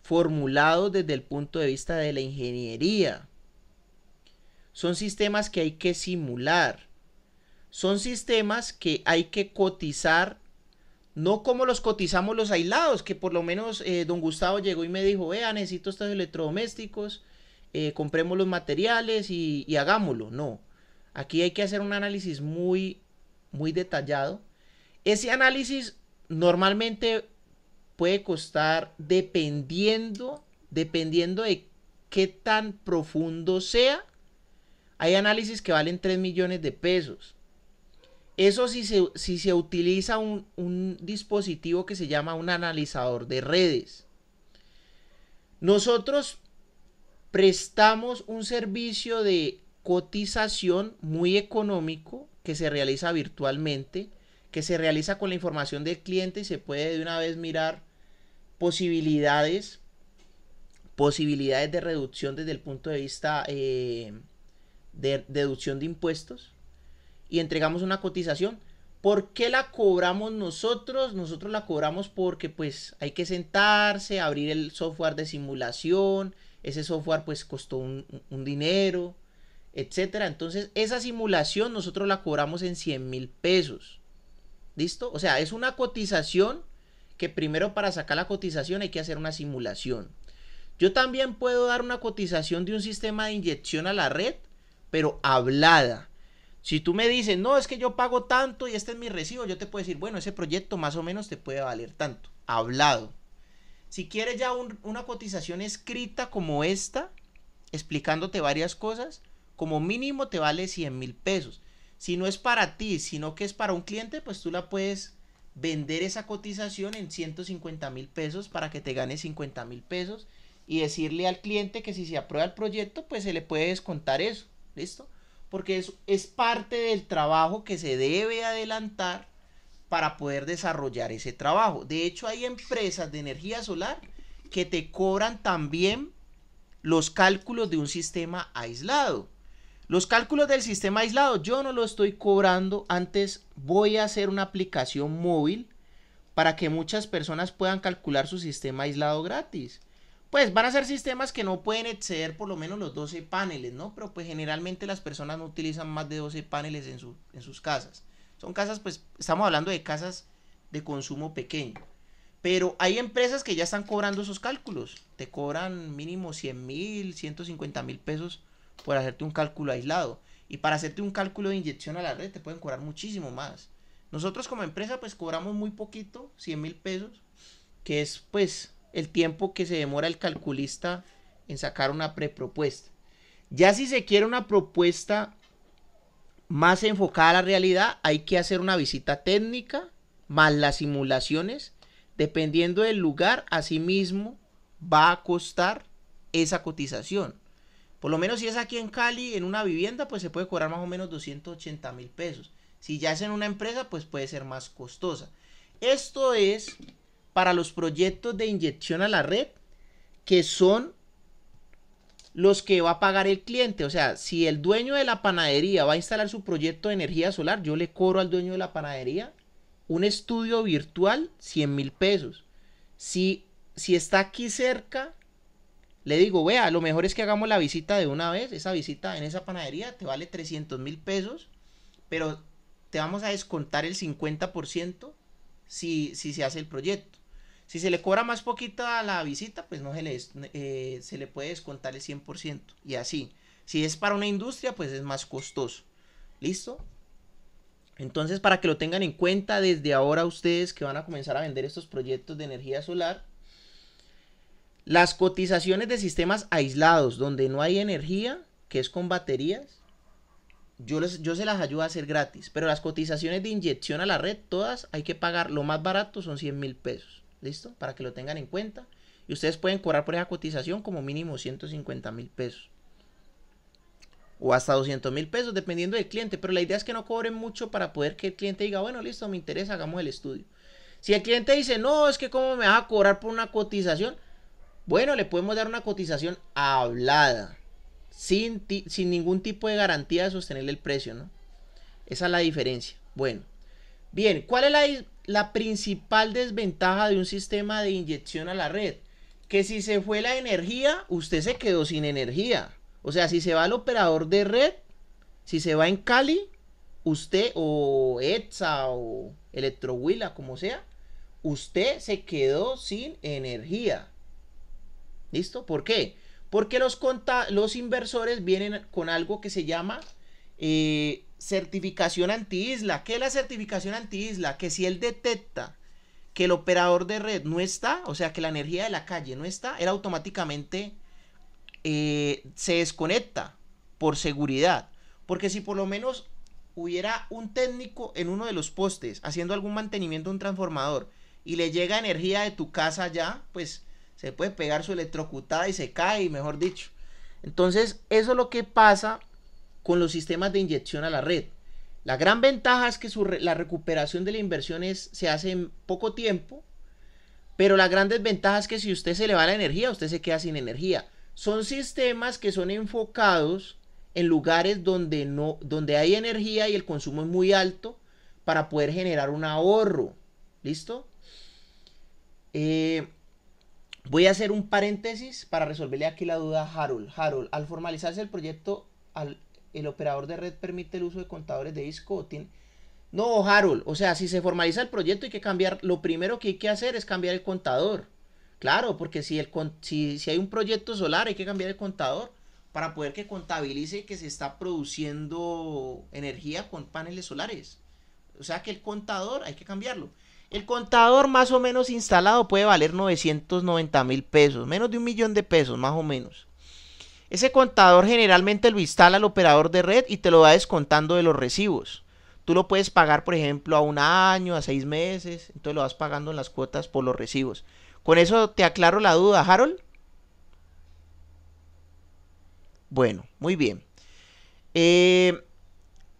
formulados desde el punto de vista de la ingeniería son sistemas que hay que simular, son sistemas que hay que cotizar, no como los cotizamos los aislados, que por lo menos eh, don Gustavo llegó y me dijo, vea, necesito estos electrodomésticos, eh, compremos los materiales y, y hagámoslo. No, aquí hay que hacer un análisis muy, muy detallado. Ese análisis normalmente puede costar dependiendo, dependiendo de qué tan profundo sea, hay análisis que valen 3 millones de pesos. Eso si se, si se utiliza un, dispositivo que se llama un analizador de redes. Nosotros prestamos un servicio de cotización muy económico que se realiza virtualmente, que se realiza con la información del cliente y se puede de una vez mirar posibilidades, posibilidades de reducción desde el punto de vista eh, de deducción de impuestos y entregamos una cotización. ¿Por qué la cobramos nosotros? Nosotros la cobramos porque pues hay que sentarse, abrir el software de simulación, ese software pues costó un, un dinero, etcétera. Entonces esa simulación nosotros la cobramos en 100 mil pesos. ¿Listo? O sea, es una cotización que primero para sacar la cotización hay que hacer una simulación. Yo también puedo dar una cotización de un sistema de inyección a la red pero hablada. Si tú me dices, no, es que yo pago tanto y este es mi recibo, yo te puedo decir, bueno, ese proyecto más o menos te puede valer tanto, hablado. Si quieres ya una cotización escrita como esta, explicándote varias cosas, como mínimo te vale 100 mil pesos. Si no es para ti, sino que es para un cliente, pues tú la puedes vender esa cotización en 150 mil pesos para que te gane 50 mil pesos y decirle al cliente que si se aprueba el proyecto, pues se le puede descontar eso. ¿Listo? Porque es, es parte del trabajo que se debe adelantar para poder desarrollar ese trabajo. De hecho, hay empresas de energía solar que te cobran también los cálculos de un sistema aislado. Los cálculos del sistema aislado yo no lo estoy cobrando, antes voy a hacer una aplicación móvil para que muchas personas puedan calcular su sistema aislado gratis pues van a ser sistemas que no pueden exceder por lo menos los 12 paneles, ¿no? Pero pues generalmente las personas no utilizan más de 12 paneles en, sus casas. Son casas, pues estamos hablando de casas de consumo pequeño. Pero hay empresas que ya están cobrando esos cálculos. Te cobran mínimo 100 mil, 150 mil pesos por hacerte un cálculo aislado. Y para hacerte un cálculo de inyección a la red te pueden cobrar muchísimo más. Nosotros como empresa pues cobramos muy poquito, 100 mil pesos, que es pues el tiempo que se demora el calculista en sacar una prepropuesta. Ya si se quiere una propuesta más enfocada a la realidad, hay que hacer una visita técnica más las simulaciones. Dependiendo del lugar, mismo va a costar esa cotización. Por lo menos si es aquí en Cali, en una vivienda, pues se puede cobrar más o menos 280 mil pesos. Si ya es en una empresa, pues puede ser más costosa. Esto es para los proyectos de inyección a la red, que son los que va a pagar el cliente. O sea, si el dueño de la panadería va a instalar su proyecto de energía solar, yo le cobro al dueño de la panadería un estudio virtual 100 mil pesos. Si, si está aquí cerca, le digo, vea, lo mejor es que hagamos la visita de una vez. Esa visita en esa panadería te vale 300 mil pesos, pero te vamos a descontar el 50% si se hace el proyecto. Si se le cobra más poquita la visita, pues no se le, eh, se le puede descontar el 100%. Y así. Si es para una industria, pues es más costoso. ¿Listo? Entonces, para que lo tengan en cuenta desde ahora ustedes que van a comenzar a vender estos proyectos de energía solar, las cotizaciones de sistemas aislados donde no hay energía, que es con baterías, yo, les, yo se las ayudo a hacer gratis. Pero las cotizaciones de inyección a la red, todas hay que pagar. Lo más barato son 100 mil pesos. ¿Listo? Para que lo tengan en cuenta. Y ustedes pueden cobrar por esa cotización como mínimo 150 mil pesos. O hasta 200 mil pesos, dependiendo del cliente. Pero la idea es que no cobren mucho para poder que el cliente diga, bueno, listo, me interesa, hagamos el estudio. Si el cliente dice, no, es que cómo me vas a cobrar por una cotización. Bueno, le podemos dar una cotización hablada. Sin, sin ningún tipo de garantía de sostenerle el precio, ¿no? Esa es la diferencia. Bueno. Bien, ¿cuál es la, principal desventaja de un sistema de inyección a la red? Que si se fue la energía, usted se quedó sin energía. O sea, si se va al operador de red, si se va en Cali, usted o ETSA o Electrohuila, como sea, usted se quedó sin energía. ¿Listo? ¿Por qué? Porque los, inversores vienen con algo que se llama eh, certificación anti-isla. ¿Qué es la certificación anti-isla? Que si él detecta que el operador de red no está, o sea, que la energía de la calle no está, él automáticamente eh, se desconecta por seguridad. Porque si por lo menos hubiera un técnico en uno de los postes haciendo algún mantenimiento de un transformador y le llega energía de tu casa ya, pues se puede pegar su electrocutada y se cae, mejor dicho. Entonces, eso es lo que pasa con los sistemas de inyección a la red. La gran ventaja es que la recuperación de la inversión se hace en poco tiempo, pero la gran desventaja es que si usted se le va la energía, usted se queda sin energía. Son sistemas que son enfocados en lugares donde, no, donde hay energía y el consumo es muy alto para poder generar un ahorro. ¿Listo? Eh, voy a hacer un paréntesis para resolverle aquí la duda a Harold. Harold, al formalizarse el proyecto, al el operador de red permite el uso de contadores de disco. No, Harold, o sea, si se formaliza el proyecto hay que cambiar, lo primero que hay que hacer es cambiar el contador. Claro, porque si, el, si, si hay un proyecto solar hay que cambiar el contador para poder que contabilice que se está produciendo energía con paneles solares. O sea que el contador hay que cambiarlo. El contador más o menos instalado puede valer 990 mil pesos, menos de un millón de pesos más o menos. Ese contador generalmente lo instala el operador de red y te lo va descontando de los recibos. Tú lo puedes pagar, por ejemplo, a un año, a seis meses, entonces lo vas pagando en las cuotas por los recibos. Con eso te aclaro la duda, Harold. Bueno, muy bien. Eh,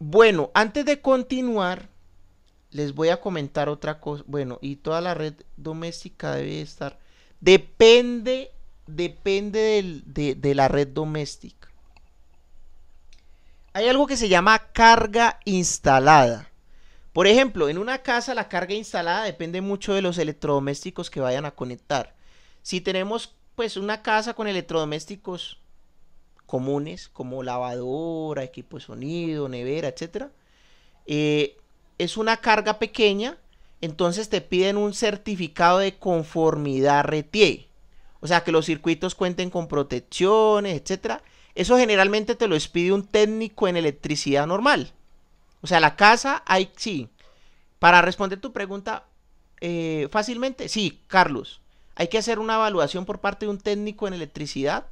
bueno, antes de continuar, les voy a comentar otra cosa. Bueno, y toda la red doméstica debe estar. Depende depende de, la red doméstica. Hay algo que se llama carga instalada. Por ejemplo, en una casa la carga instalada depende mucho de los electrodomésticos que vayan a conectar. Si tenemos pues una casa con electrodomésticos comunes como lavadora, equipo de sonido, nevera, etc. Eh, es una carga pequeña, entonces te piden un certificado de conformidad RETIE o sea, que los circuitos cuenten con protecciones, etcétera. Eso generalmente te lo expide un técnico en electricidad normal. O sea, la casa hay, sí. Para responder tu pregunta eh, fácilmente, sí, Carlos. Hay que hacer una evaluación por parte de un técnico en electricidad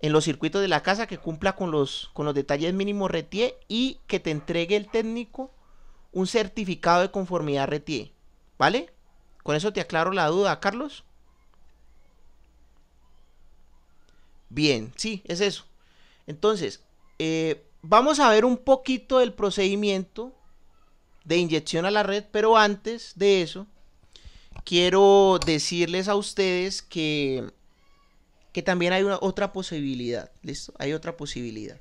en los circuitos de la casa que cumpla con los, con los detalles mínimos RETIE y que te entregue el técnico un certificado de conformidad RETIE. ¿Vale? Con eso te aclaro la duda, Carlos. Bien, sí, es eso. Entonces, eh, vamos a ver un poquito del procedimiento de inyección a la red, pero antes de eso, quiero decirles a ustedes que, que también hay una, otra posibilidad, ¿listo? Hay otra posibilidad.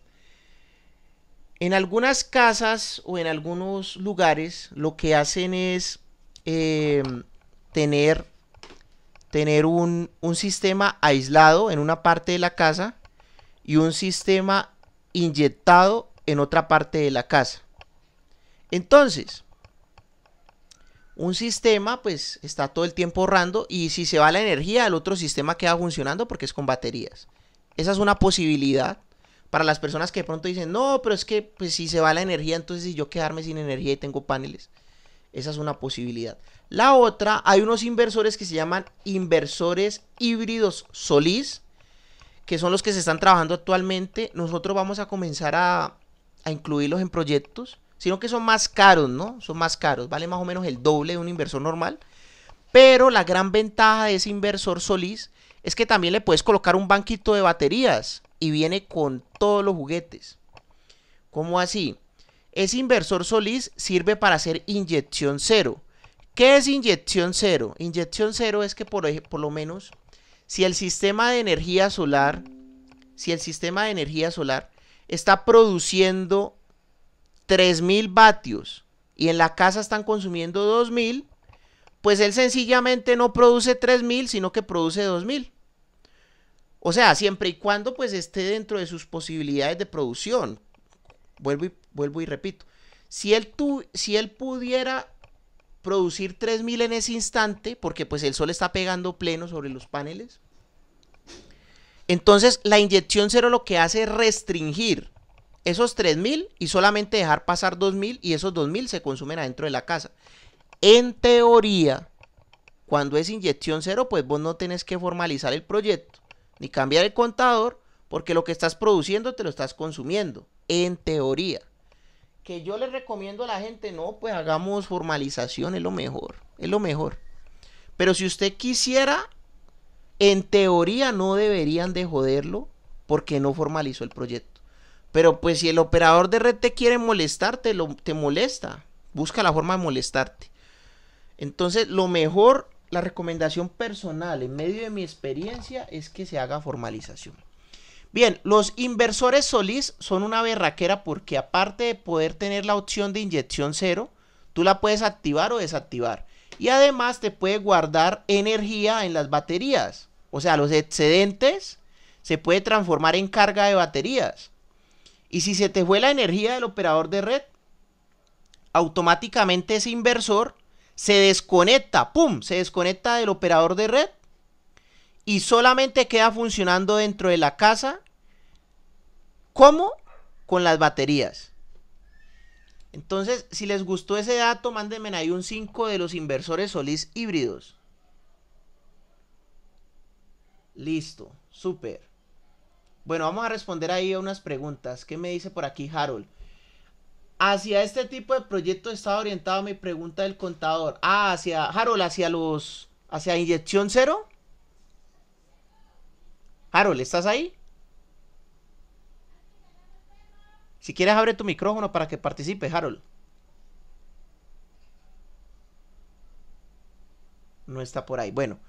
En algunas casas o en algunos lugares lo que hacen es eh, tener tener un, sistema aislado en una parte de la casa y un sistema inyectado en otra parte de la casa. Entonces, un sistema pues está todo el tiempo ahorrando y si se va la energía el otro sistema queda funcionando porque es con baterías. Esa es una posibilidad para las personas que de pronto dicen, no, pero es que pues, si se va la energía, entonces si yo quedarme sin energía y tengo paneles. Esa es una posibilidad. La otra, hay unos inversores que se llaman inversores híbridos Solís, que son los que se están trabajando actualmente. Nosotros vamos a comenzar a, a incluirlos en proyectos, sino que son más caros, ¿no? Son más caros, vale más o menos el doble de un inversor normal. Pero la gran ventaja de ese inversor Solís es que también le puedes colocar un banquito de baterías y viene con todos los juguetes. ¿Cómo así? Ese inversor Solís sirve para hacer inyección cero. ¿Qué es inyección cero? Inyección cero es que por, lo menos si el sistema de energía solar, si el sistema de energía solar está produciendo 3000 vatios y en la casa están consumiendo 2000, pues él sencillamente no produce 3000, sino que produce 2000. O sea, siempre y cuando pues esté dentro de sus posibilidades de producción, Vuelvo y, vuelvo y repito. Si él, si él pudiera producir 3000 en ese instante, porque pues el sol está pegando pleno sobre los paneles, entonces la inyección cero lo que hace es restringir esos 3000 y solamente dejar pasar 2000 y esos 2000 se consumen adentro de la casa. En teoría, cuando es inyección cero, pues vos no tenés que formalizar el proyecto ni cambiar el contador porque lo que estás produciendo te lo estás consumiendo en teoría. Que yo les recomiendo a la gente, no, pues hagamos formalización, es lo mejor, es lo mejor. Pero si usted quisiera, en teoría no deberían de joderlo porque no formalizó el proyecto. Pero pues si el operador de red te quiere molestarte, lo, te molesta. Busca la forma de molestarte. Entonces, lo mejor, la recomendación personal en medio de mi experiencia es que se haga formalización. Bien, los inversores Solís son una berraquera porque aparte de poder tener la opción de inyección cero, tú la puedes activar o desactivar. Y además te puede guardar energía en las baterías. O sea, los excedentes se puede transformar en carga de baterías. Y si se te fue la energía del operador de red, automáticamente ese inversor se desconecta, ¡pum! Se desconecta del operador de red y solamente queda funcionando dentro de la casa. ¿Cómo? Con las baterías. Entonces, si les gustó ese dato, mándenme ahí un 5 de los inversores Solís híbridos. Listo, súper. Bueno, vamos a responder ahí a unas preguntas. ¿Qué me dice por aquí Harold? Hacia este tipo de proyectos está orientado mi pregunta del contador. Ah, hacia Harold, hacia los hacia inyección cero. Harold, ¿estás ahí? Si quieres abre tu micrófono para que participe, Harold. No está por ahí. Bueno.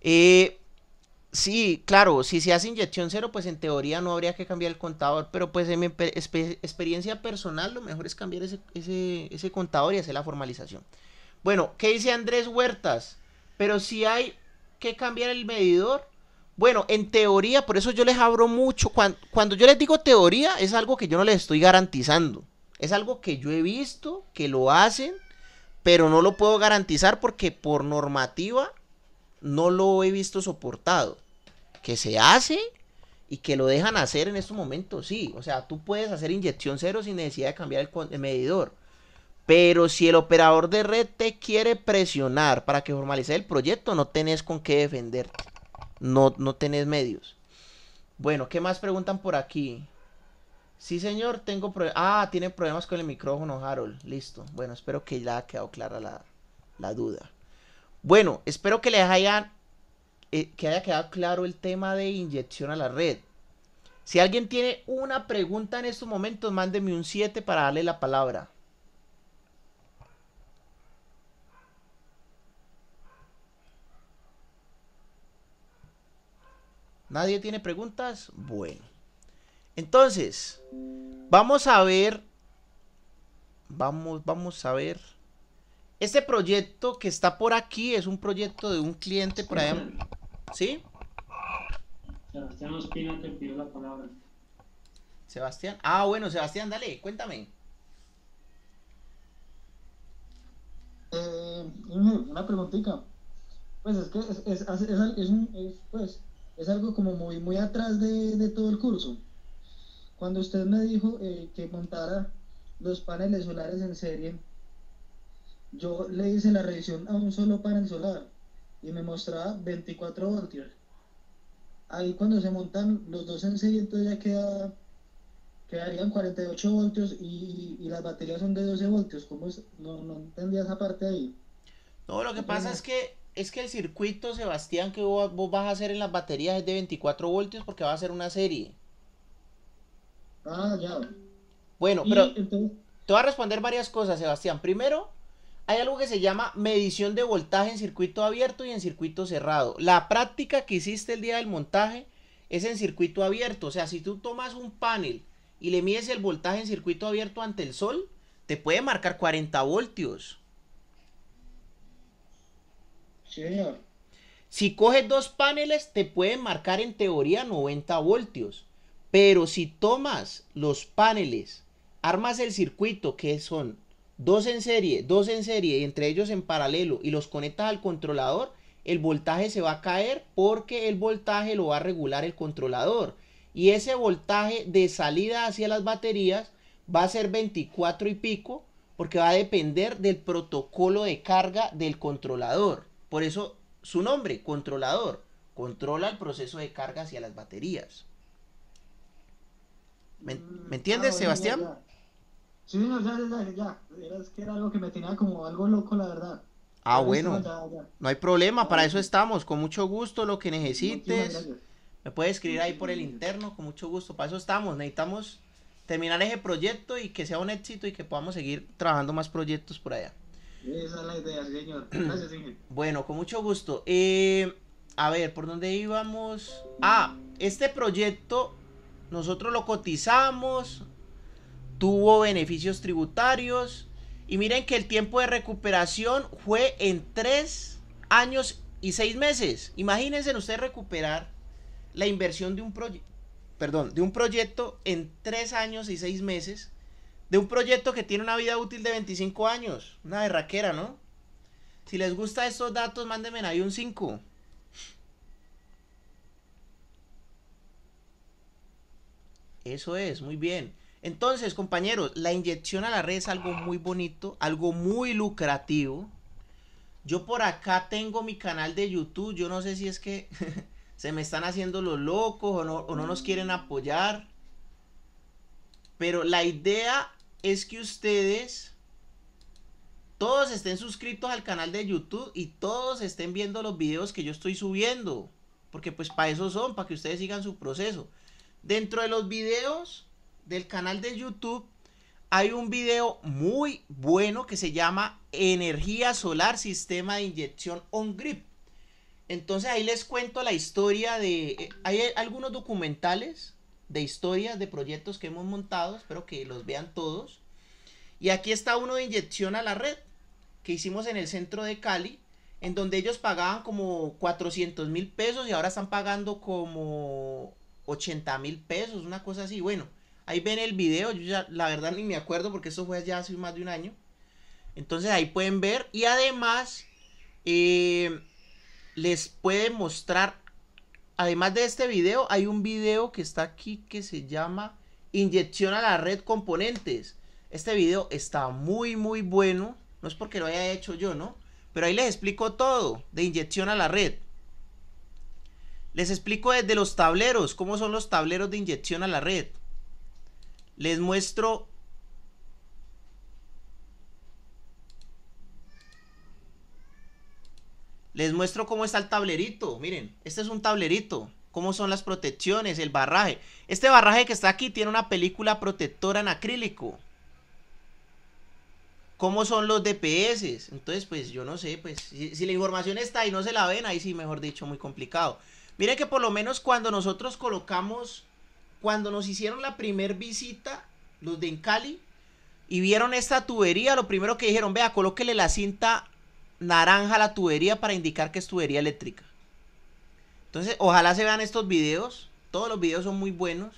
Eh, sí, claro, si se hace inyección cero, pues en teoría no habría que cambiar el contador, pero pues en mi experiencia personal lo mejor es cambiar ese, ese contador y hacer la formalización. Bueno, ¿qué dice Andrés Huertas? Pero si hay que cambiar el medidor, bueno, en teoría, por eso yo les abro mucho. Cuando, yo les digo teoría, es algo que yo no les estoy garantizando. Es algo que yo he visto, que lo hacen, pero no lo puedo garantizar porque por normativa no lo he visto soportado. Que se hace y que lo dejan hacer en estos momentos, sí. O sea, tú puedes hacer inyección cero sin necesidad de cambiar el, el medidor. Pero si el operador de red te quiere presionar para que formalice el proyecto, no tenés con qué defenderte no, no tenés medios. Bueno, ¿qué más preguntan por aquí? Sí, señor, tengo problemas. Ah, tiene problemas con el micrófono, Harold. Listo. Bueno, espero que ya ha quedado clara la, duda. Bueno, espero que les haya, eh, que haya quedado claro el tema de inyección a la red. Si alguien tiene una pregunta en estos momentos, mándeme un 7 para darle la palabra. ¿Nadie tiene preguntas? Bueno. Entonces, vamos a ver. Vamos, vamos a ver. Este proyecto que está por aquí es un proyecto de un cliente por allá. ¿Sí? Sebastián Ospina te pidió la palabra. Sebastián. Ah, bueno, Sebastián, dale, cuéntame. Eh, una preguntita. Pues es que es, es, es un, pues, es algo como muy, muy atrás de, todo el curso. Cuando usted me dijo eh, que montara los paneles solares en serie, yo le hice la revisión a un solo panel solar y me mostraba 24 voltios. Ahí cuando se montan los dos en serie, entonces ya queda, quedarían 48 voltios y, las baterías son de 12 voltios. ¿Cómo es? No, no entendía esa parte ahí. No, lo que pasa es que es que el circuito, Sebastián, que vos, vas a hacer en las baterías es de 24 voltios porque va a ser una serie. Ah, ya. Bueno, pero te voy a responder varias cosas, Sebastián. Primero, hay algo que se llama medición de voltaje en circuito abierto y en circuito cerrado. La práctica que hiciste el día del montaje es en circuito abierto. O sea, si tú tomas un panel y le mides el voltaje en circuito abierto ante el sol, te puede marcar 40 voltios. Si coges dos paneles, te pueden marcar en teoría 90 voltios. Pero si tomas los paneles, armas el circuito, que son dos en serie, dos en serie y entre ellos en paralelo, y los conectas al controlador, el voltaje se va a caer porque el voltaje lo va a regular el controlador. Y ese voltaje de salida hacia las baterías va a ser 24 y pico porque va a depender del protocolo de carga del controlador. Por eso su nombre, controlador, controla el proceso de carga hacia las baterías. ¿Me, mm, entiendes, ah, Sebastián? Sí, no, ya, ya, Es que era algo que me tenía como algo loco, la verdad. Ah, bueno. no hay problema, para eso estamos. Con mucho gusto, lo que necesites. Me puedes escribir ahí por el interno, con mucho gusto. Para eso estamos. Necesitamos terminar ese proyecto y que sea un éxito y que podamos seguir trabajando más proyectos por allá. Esa es la idea, señor. Gracias, Bueno, con mucho gusto. Eh, a ver, ¿por dónde íbamos? Ah, este proyecto nosotros lo cotizamos, tuvo beneficios tributarios y miren que el tiempo de recuperación fue en tres años y seis meses. Imagínense usted recuperar la inversión de un proyecto, perdón, de un proyecto en tres años y seis meses de un proyecto que tiene una vida útil de 25 años. Una raquera, ¿no? Si les gusta estos datos, mándenme ahí un 5. Eso es, muy bien. Entonces, compañeros, la inyección a la red es algo muy bonito, algo muy lucrativo. Yo por acá tengo mi canal de YouTube. Yo no sé si es que se me están haciendo los locos o no, o no nos quieren apoyar. Pero la idea es que ustedes todos estén suscritos al canal de YouTube y todos estén viendo los videos que yo estoy subiendo. Porque pues para eso son, para que ustedes sigan su proceso. Dentro de los videos del canal de YouTube hay un video muy bueno que se llama Energía Solar Sistema de Inyección On Grip. Entonces ahí les cuento la historia de... Eh, hay algunos documentales de historias, de proyectos que hemos montado, espero que los vean todos. Y aquí está uno de inyección a la red que hicimos en el centro de Cali, en donde ellos pagaban como 400 mil pesos y ahora están pagando como 80 mil pesos, una cosa así. Bueno, ahí ven el video, yo ya la verdad ni me acuerdo porque eso fue ya hace más de un año. Entonces ahí pueden ver y además eh, les puede mostrar además de este video, hay un video que está aquí que se llama Inyección a la red componentes. Este video está muy, muy bueno. No es porque lo haya hecho yo, ¿no? Pero ahí les explico todo de inyección a la red. Les explico desde los tableros, cómo son los tableros de inyección a la red. Les muestro Les muestro cómo está el tablerito. Miren, este es un tablerito. Cómo son las protecciones, el barraje. Este barraje que está aquí tiene una película protectora en acrílico. Cómo son los DPS. Entonces, pues yo no sé, pues si, la información está y no se la ven, ahí sí, mejor dicho, muy complicado. Miren que por lo menos cuando nosotros colocamos, cuando nos hicieron la primer visita, los de Encali, y vieron esta tubería, lo primero que dijeron, vea, colóquele la cinta naranja la tubería para indicar que es tubería eléctrica. Entonces, ojalá se vean estos videos. Todos los videos son muy buenos.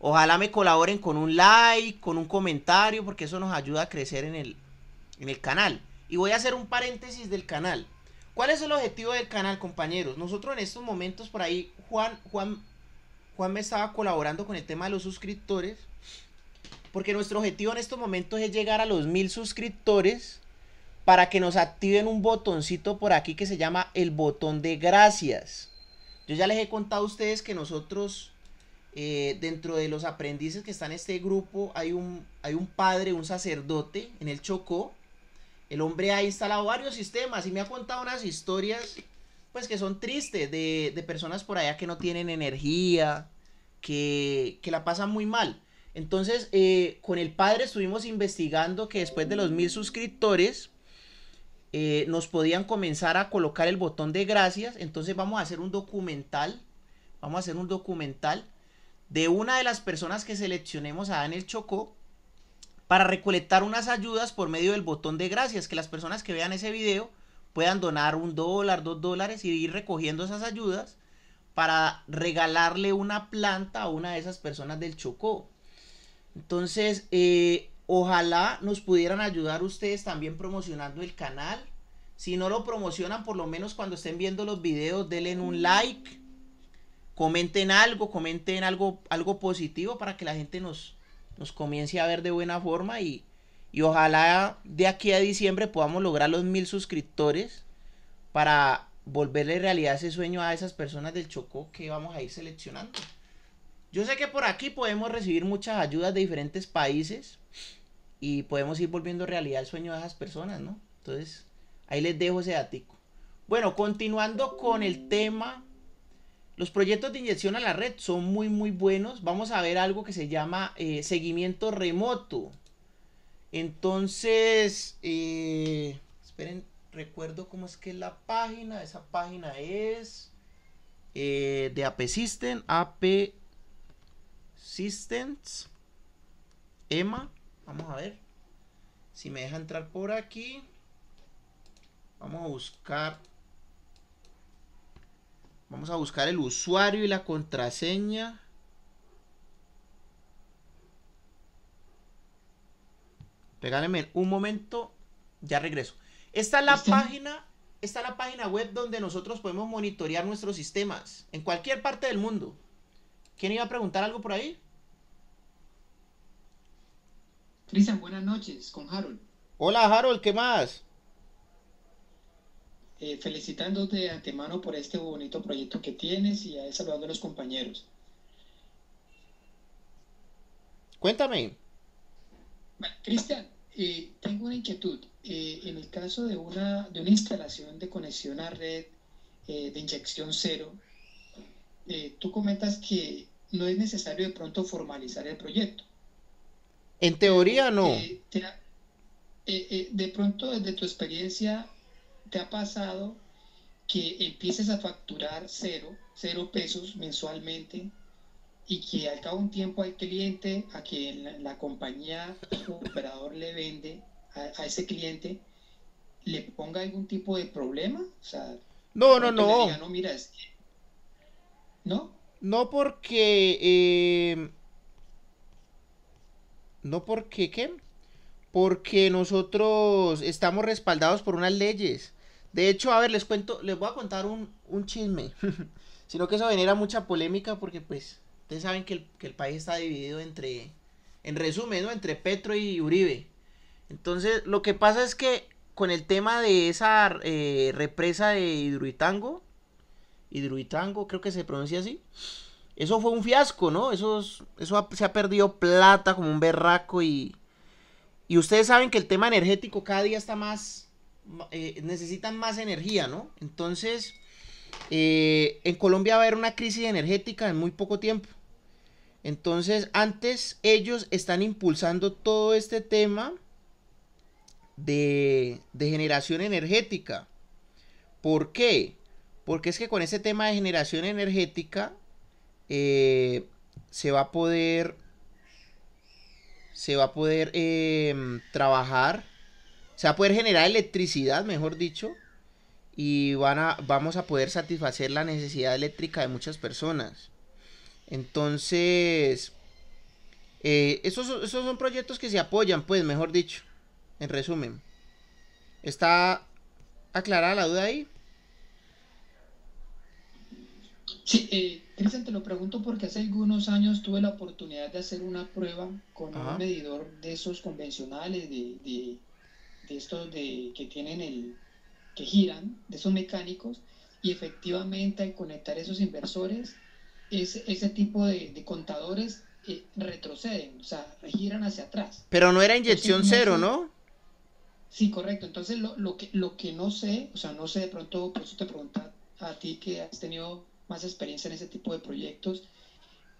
Ojalá me colaboren con un like, con un comentario, porque eso nos ayuda a crecer en el, en el canal. Y voy a hacer un paréntesis del canal. ¿Cuál es el objetivo del canal, compañeros? Nosotros en estos momentos, por ahí, Juan, Juan, Juan me estaba colaborando con el tema de los suscriptores. Porque nuestro objetivo en estos momentos es llegar a los mil suscriptores para que nos activen un botoncito por aquí que se llama el botón de gracias. Yo ya les he contado a ustedes que nosotros, eh, dentro de los aprendices que están en este grupo, hay un, hay un padre, un sacerdote en el Chocó. El hombre ha instalado varios sistemas y me ha contado unas historias, pues que son tristes, de, personas por allá que no tienen energía, que, que la pasan muy mal. Entonces, eh, con el padre estuvimos investigando que después de los mil suscriptores, eh, nos podían comenzar a colocar el botón de gracias. Entonces vamos a hacer un documental. Vamos a hacer un documental de una de las personas que seleccionemos a el Chocó para recolectar unas ayudas por medio del botón de gracias. Que las personas que vean ese video puedan donar un dólar, dos dólares y ir recogiendo esas ayudas para regalarle una planta a una de esas personas del Chocó. Entonces, eh, Ojalá nos pudieran ayudar ustedes también promocionando el canal. Si no lo promocionan, por lo menos cuando estén viendo los videos, denle un mm. like. Comenten algo, comenten algo, algo positivo para que la gente nos, nos comience a ver de buena forma y, y ojalá de aquí a diciembre podamos lograr los mil suscriptores para volverle realidad ese sueño a esas personas del Chocó que vamos a ir seleccionando. Yo sé que por aquí podemos recibir muchas ayudas de diferentes países y podemos ir volviendo realidad el sueño de esas personas, ¿no? Entonces, ahí les dejo ese datico. Bueno, continuando con el tema, los proyectos de inyección a la red son muy, muy buenos. Vamos a ver algo que se llama eh, seguimiento remoto. Entonces, eh, esperen, recuerdo cómo es que es la página. Esa página es eh, de AP Systems. AP Systems, EMA. Vamos a ver. Si me deja entrar por aquí. Vamos a buscar. Vamos a buscar el usuario y la contraseña. Pégale un momento. Ya regreso. Esta es la página. Esta es la página web donde nosotros podemos monitorear nuestros sistemas. En cualquier parte del mundo. ¿Quién iba a preguntar algo por ahí? Cristian, buenas noches, con Harold. Hola Harold, ¿qué más? Eh, felicitándote de antemano por este bonito proyecto que tienes y saludando a los compañeros. Cuéntame. Cristian, eh, tengo una inquietud. Eh, en el caso de una, de una instalación de conexión a red de inyección cero, tú comentas que no es necesario de pronto formalizar el proyecto. En teoría no. Eh, eh, eh, de pronto desde tu experiencia te ha pasado que empieces a facturar cero, cero pesos mensualmente y que al cabo de un tiempo al cliente, a quien la, compañía el operador le vende a, ese cliente, le ponga algún tipo de problema. O no, no, no. no, mira, ¿no? No, porque no porque, ¿qué? Porque nosotros estamos respaldados por unas leyes. De hecho, a ver, les cuento, les voy a contar un, un chisme. Sino que eso genera mucha polémica porque, pues, ustedes saben que el, país está dividido entre, en resumen, ¿no? Entre Petro y Uribe. Entonces, lo que pasa es que con el tema de esa eh, represa de Hidruitango, Hidruitango, creo que se pronuncia así eso fue un fiasco, ¿no? Eso, eso se ha perdido plata como un berraco y, y ustedes saben que el tema energético cada día está más... Eh, necesitan más energía, ¿no? Entonces, eh, en Colombia va a haber una crisis energética en muy poco tiempo. Entonces, antes ellos están impulsando todo este tema de, de, generación energética. ¿Por qué? Porque es que con ese tema de generación energética eh, se va a poder se va a poder em, trabajar se va a poder generar electricidad mejor dicho y van a, vamos a poder satisfacer la necesidad eléctrica de muchas personas entonces eh, esos, son proyectos que se apoyan pues mejor dicho en resumen está aclarada la duda ahí sí eh, Cristian, te lo pregunto porque hace algunos años tuve la oportunidad de hacer una prueba con un medidor de esos convencionales, de, de, estos que tienen el, que giran, de esos mecánicos, y efectivamente al conectar esos inversores, ese, ese tipo de, contadores eh, retroceden, o sea, giran hacia atrás. Pero no era inyección cero, ¿no? Sí, correcto. Entonces lo, lo, que, lo que no sé, o sea, no sé de pronto, por eso te pregunta a ti que has tenido más experiencia en ese tipo de proyectos,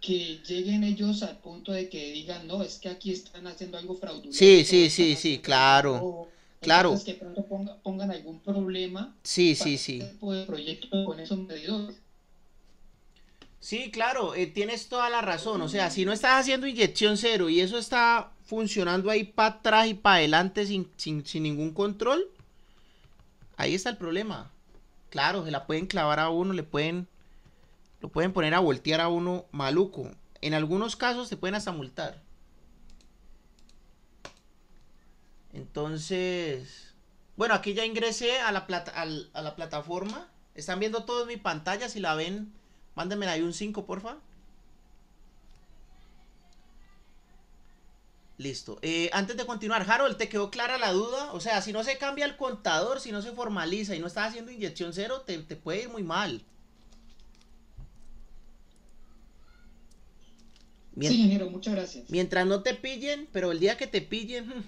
que lleguen ellos al punto de que digan, no, es que aquí están haciendo algo fraudulento. Sí, sí, sí, sí, claro. claro. Que pronto pongan algún problema. Sí, sí, este sí. Tipo de proyecto con esos medidores. Sí, claro, eh, tienes toda la razón. O sea, si no estás haciendo inyección cero y eso está funcionando ahí para atrás y para adelante sin ningún control, ahí está el problema. Claro, se la pueden clavar a uno, le pueden lo pueden poner a voltear a uno maluco. En algunos casos te pueden hasta multar. Entonces, bueno, aquí ya ingresé a la, a la plataforma. Están viendo todos mi pantalla, si la ven, mándenme ahí un 5, porfa. Listo. Eh, antes de continuar, Harold, ¿te quedó clara la duda? O sea, si no se cambia el contador, si no se formaliza y no estás haciendo inyección cero, te, te puede ir muy mal. Mientras, muchas gracias. Mientras no te pillen, pero el día que te pillen... Hmm.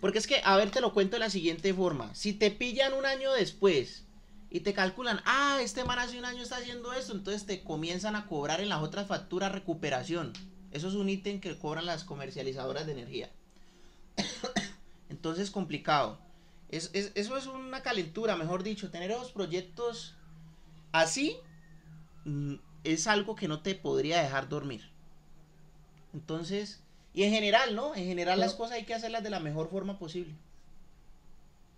Porque es que, a ver, te lo cuento de la siguiente forma. Si te pillan un año después y te calculan, ah, este man hace un año está haciendo esto, entonces te comienzan a cobrar en las otras facturas recuperación. Eso es un ítem que cobran las comercializadoras de energía. entonces, complicado. Es, complicado eso es una calentura, mejor dicho. Tener esos proyectos así mm, es algo que no te podría dejar dormir. Entonces, y en general, ¿no? En general las cosas hay que hacerlas de la mejor forma posible.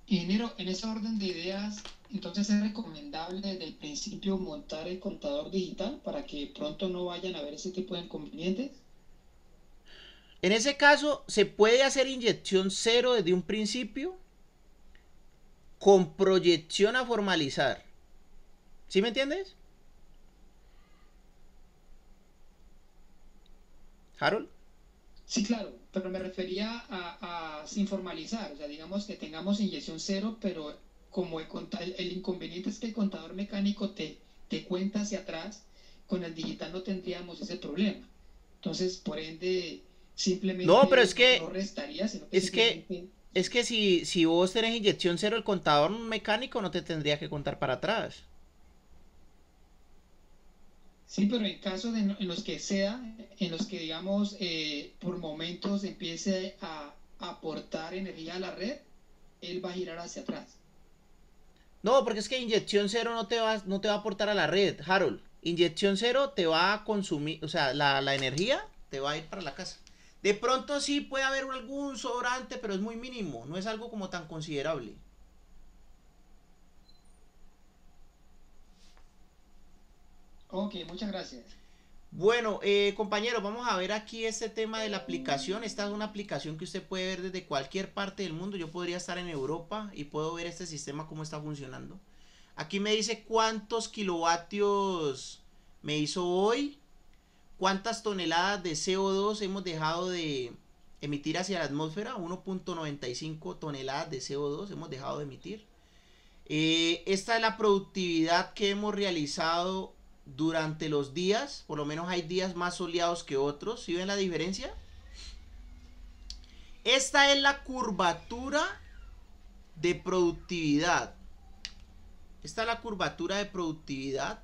Y en ese orden de ideas, entonces es recomendable desde el principio montar el contador digital para que pronto no vayan a ver ese tipo de inconvenientes. En ese caso, se puede hacer inyección cero desde un principio con proyección a formalizar. ¿Sí me entiendes? Sí, claro, pero me refería a, sin formalizar, o sea, digamos que tengamos inyección cero, pero como el, el inconveniente es que el contador mecánico te, te cuenta hacia atrás, con el digital no tendríamos ese problema. Entonces, por ende, simplemente no, pero es que, restaría, sino que es que es que si, si vos tenés inyección cero, el contador mecánico no te tendría que contar para atrás. Sí, pero en casos en, los que sea, en los que digamos eh, por momentos empiece a aportar energía a la red, él va a girar hacia atrás. No, porque es que inyección cero no te va, no te va a aportar a la red, Harold. Inyección cero te va a consumir, o sea, la, la energía te va a ir para la casa. De pronto sí puede haber algún sobrante, pero es muy mínimo, no es algo como tan considerable. Ok, muchas gracias. Bueno, eh, compañeros, vamos a ver aquí este tema de la aplicación. Esta es una aplicación que usted puede ver desde cualquier parte del mundo. Yo podría estar en Europa y puedo ver este sistema cómo está funcionando. Aquí me dice cuántos kilovatios me hizo hoy, cuántas toneladas de CO2 hemos dejado de emitir hacia la atmósfera, 1.95 toneladas de CO2 hemos dejado de emitir. Eh, esta es la productividad que hemos realizado durante los días, por lo menos hay días más soleados que otros, ¿sí ven la diferencia? Esta es la curvatura de productividad. Esta es la curvatura de productividad.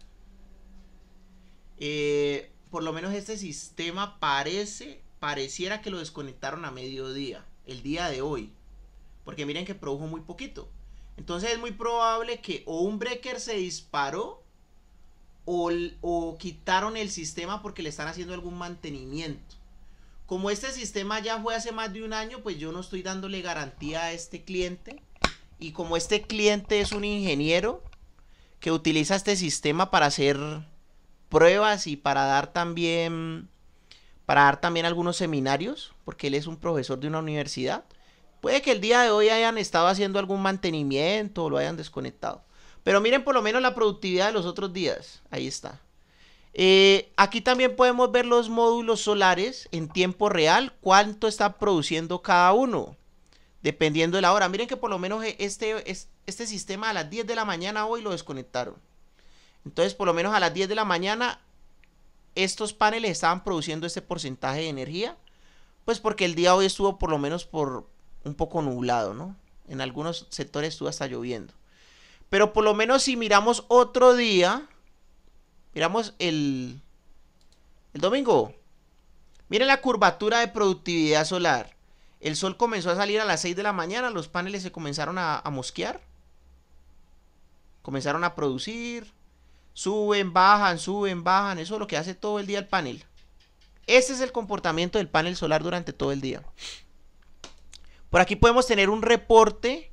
Eh, por lo menos este sistema parece, pareciera que lo desconectaron a mediodía, el día de hoy. Porque miren que produjo muy poquito. Entonces es muy probable que o un breaker se disparó o, quitaron el sistema porque le están haciendo algún mantenimiento. Como este sistema ya fue hace más de un año, pues yo no estoy dándole garantía a este cliente. Y como este cliente es un ingeniero que utiliza este sistema para hacer pruebas y para dar también para dar también algunos seminarios, porque él es un profesor de una universidad, puede que el día de hoy hayan estado haciendo algún mantenimiento o lo hayan desconectado. Pero miren por lo menos la productividad de los otros días. Ahí está. Eh, aquí también podemos ver los módulos solares en tiempo real, cuánto está produciendo cada uno, dependiendo de la hora. Miren que por lo menos e, este, este sistema a las 10 de la mañana hoy lo desconectaron. Entonces, por lo menos a las 10 de la mañana, estos paneles estaban produciendo este porcentaje de energía, pues porque el día hoy estuvo por lo menos por un poco nublado, ¿no? En algunos sectores estuvo hasta lloviendo. Pero por lo menos si miramos otro día, miramos el, el domingo. Miren la curvatura de productividad solar. El sol comenzó a salir a las 6 de la mañana, los paneles se comenzaron a, a mosquear. Comenzaron a producir. Suben, bajan, suben, bajan. Eso es lo que hace todo el día el panel. Ese es el comportamiento del panel solar durante todo el día. Por aquí podemos tener un reporte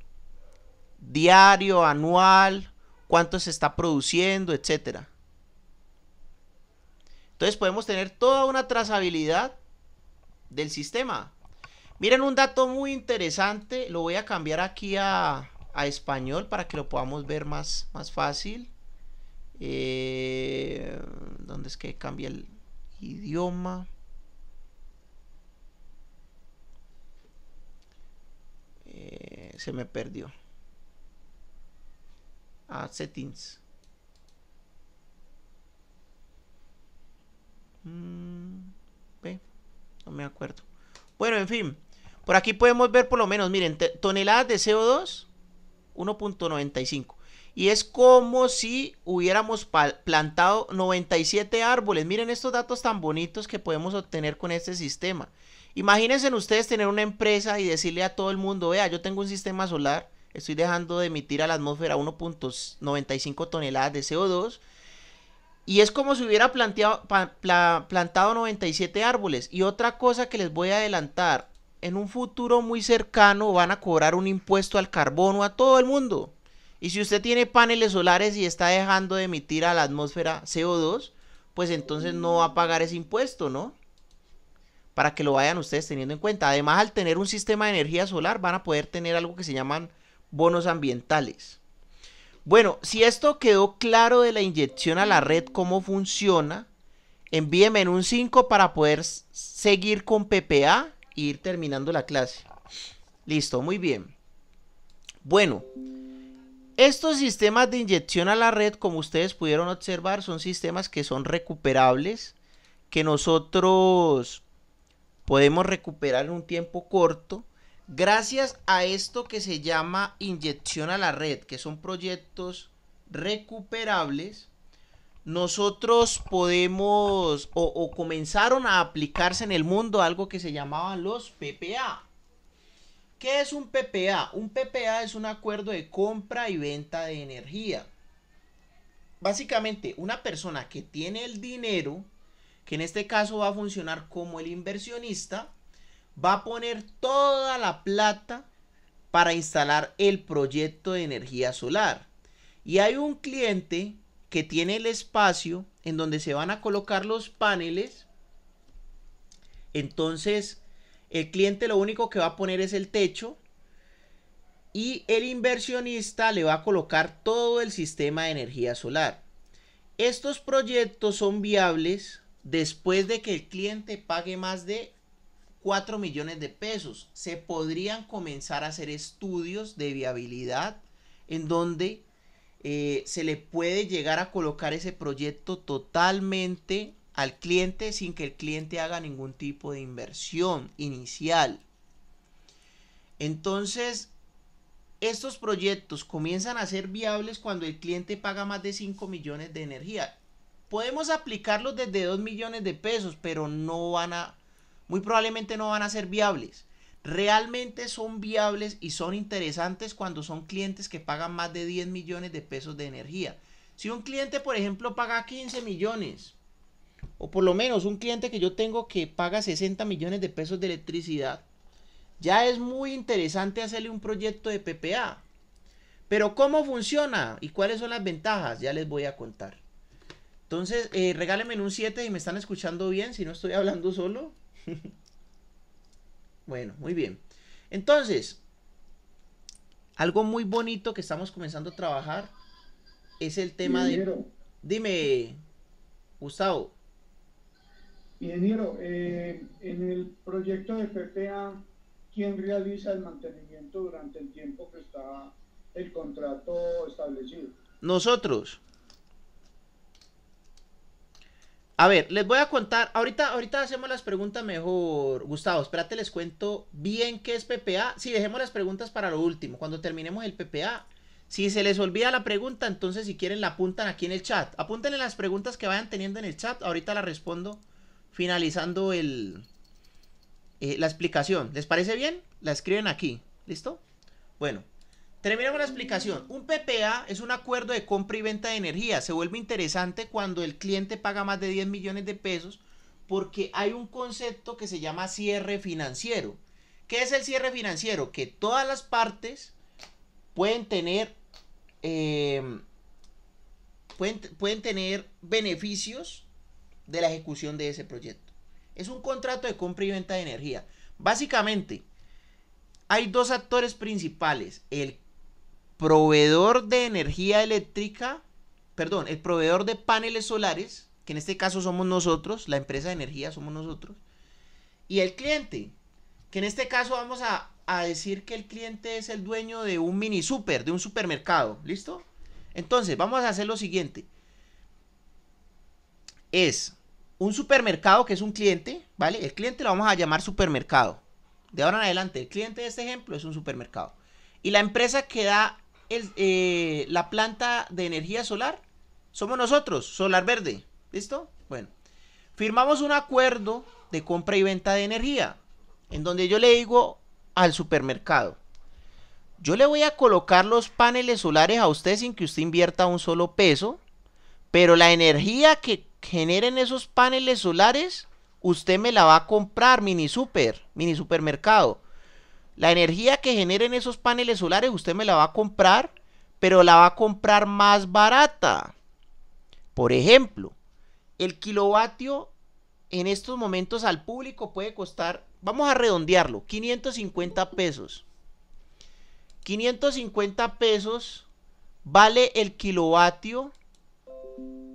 diario, anual, cuánto se está produciendo, etcétera. Entonces podemos tener toda una trazabilidad del sistema. Miren un dato muy interesante, lo voy a cambiar aquí a, a español para que lo podamos ver más, más fácil. Eh, ¿Dónde es que cambia el idioma? Eh, se me perdió a settings mm, no me acuerdo bueno en fin por aquí podemos ver por lo menos miren toneladas de CO2 1.95 y es como si hubiéramos plantado 97 árboles. Miren estos datos tan bonitos que podemos obtener con este sistema. Imagínense ustedes tener una empresa y decirle a todo el mundo, vea, yo tengo un sistema solar estoy dejando de emitir a la atmósfera 1.95 toneladas de CO2. Y es como si hubiera planteado, plantado 97 árboles. Y otra cosa que les voy a adelantar, en un futuro muy cercano van a cobrar un impuesto al carbono a todo el mundo. Y si usted tiene paneles solares y está dejando de emitir a la atmósfera CO2, pues entonces no va a pagar ese impuesto, ¿no? Para que lo vayan ustedes teniendo en cuenta. Además, al tener un sistema de energía solar, van a poder tener algo que se llaman bonos ambientales. Bueno, si esto quedó claro de la inyección a la red, cómo funciona, envíeme en un 5 para poder seguir con PPA e ir terminando la clase. Listo, muy bien. Bueno, estos sistemas de inyección a la red, como ustedes pudieron observar, son sistemas que son recuperables, que nosotros podemos recuperar en un tiempo corto Gracias a esto que se llama inyección a la red, que son proyectos recuperables, nosotros podemos o, comenzaron a aplicarse en el mundo algo que se llamaban los PPA. ¿Qué es un PPA? Un PPA es un acuerdo de compra y venta de energía. Básicamente, una persona que tiene el dinero, que en este caso va a funcionar como el inversionista, va a poner toda la plata para instalar el proyecto de energía solar. Y hay un cliente que tiene el espacio en donde se van a colocar los paneles. Entonces, el cliente lo único que va a poner es el techo y el inversionista le va a colocar todo el sistema de energía solar. Estos proyectos son viables después de que el cliente pague más de 4 millones de pesos. Se podrían comenzar a hacer estudios de viabilidad en donde eh, se le puede llegar a colocar ese proyecto totalmente al cliente sin que el cliente haga ningún tipo de inversión inicial. Entonces, estos proyectos comienzan a ser viables cuando el cliente paga más de 5 millones de energía. Podemos aplicarlos desde 2 millones de pesos, pero no van a muy probablemente no van a ser viables. Realmente son viables y son interesantes cuando son clientes que pagan más de 10 millones de pesos de energía. Si un cliente, por ejemplo, paga 15 millones, o por lo menos un cliente que yo tengo que paga 60 millones de pesos de electricidad, ya es muy interesante hacerle un proyecto de PPA. Pero ¿cómo funciona y cuáles son las ventajas? Ya les voy a contar. Entonces, eh, regálenme un 7 y me están escuchando bien, si no estoy hablando solo. bueno, muy bien. Entonces, algo muy bonito que estamos comenzando a trabajar es el tema de... Dime, Gustavo. Ingeniero, eh, en el proyecto de PPA, ¿quién realiza el mantenimiento durante el tiempo que está el contrato establecido? Nosotros. A ver, les voy a contar, ahorita, ahorita hacemos las preguntas mejor, Gustavo, espérate, les cuento bien qué es PPA. si dejemos las preguntas para lo último, cuando terminemos el PPA. Si se les olvida la pregunta, entonces si quieren la apuntan aquí en el chat. Apúntenle las preguntas que vayan teniendo en el chat, ahorita la respondo finalizando el, eh, la explicación. ¿Les parece bien? La escriben aquí, ¿listo? Bueno. Termino la explicación. Un PPA es un acuerdo de compra y venta de energía. Se vuelve interesante cuando el cliente paga más de 10 millones de pesos porque hay un concepto que se llama cierre financiero. ¿Qué es el cierre financiero? Que todas las partes pueden tener, eh, pueden, pueden tener beneficios de la ejecución de ese proyecto. Es un contrato de compra y venta de energía. Básicamente, hay dos actores principales, el proveedor de energía eléctrica, perdón, el proveedor de paneles solares, que en este caso somos nosotros, la empresa de energía somos nosotros, y el cliente, que en este caso vamos a, decir que el cliente es el dueño de un mini super, de un supermercado, ¿listo? Entonces, vamos a hacer lo siguiente. Es un supermercado que es un cliente, ¿vale? El cliente lo vamos a llamar supermercado. De ahora en adelante, el cliente de este ejemplo es un supermercado. Y la empresa que da eh, la planta de energía solar? Somos nosotros, Solar Verde. ¿Listo? Bueno, firmamos un acuerdo de compra y venta de energía, en donde yo le digo al supermercado, yo le voy a colocar los paneles solares a usted sin que usted invierta un solo peso, pero la energía que generen esos paneles solares, usted me la va a comprar, mini super, mini supermercado. La energía que generen esos paneles solares usted me la va a comprar, pero la va a comprar más barata. Por ejemplo, el kilovatio en estos momentos al público puede costar, vamos a redondearlo, 550 pesos. 550 pesos vale el kilovatio.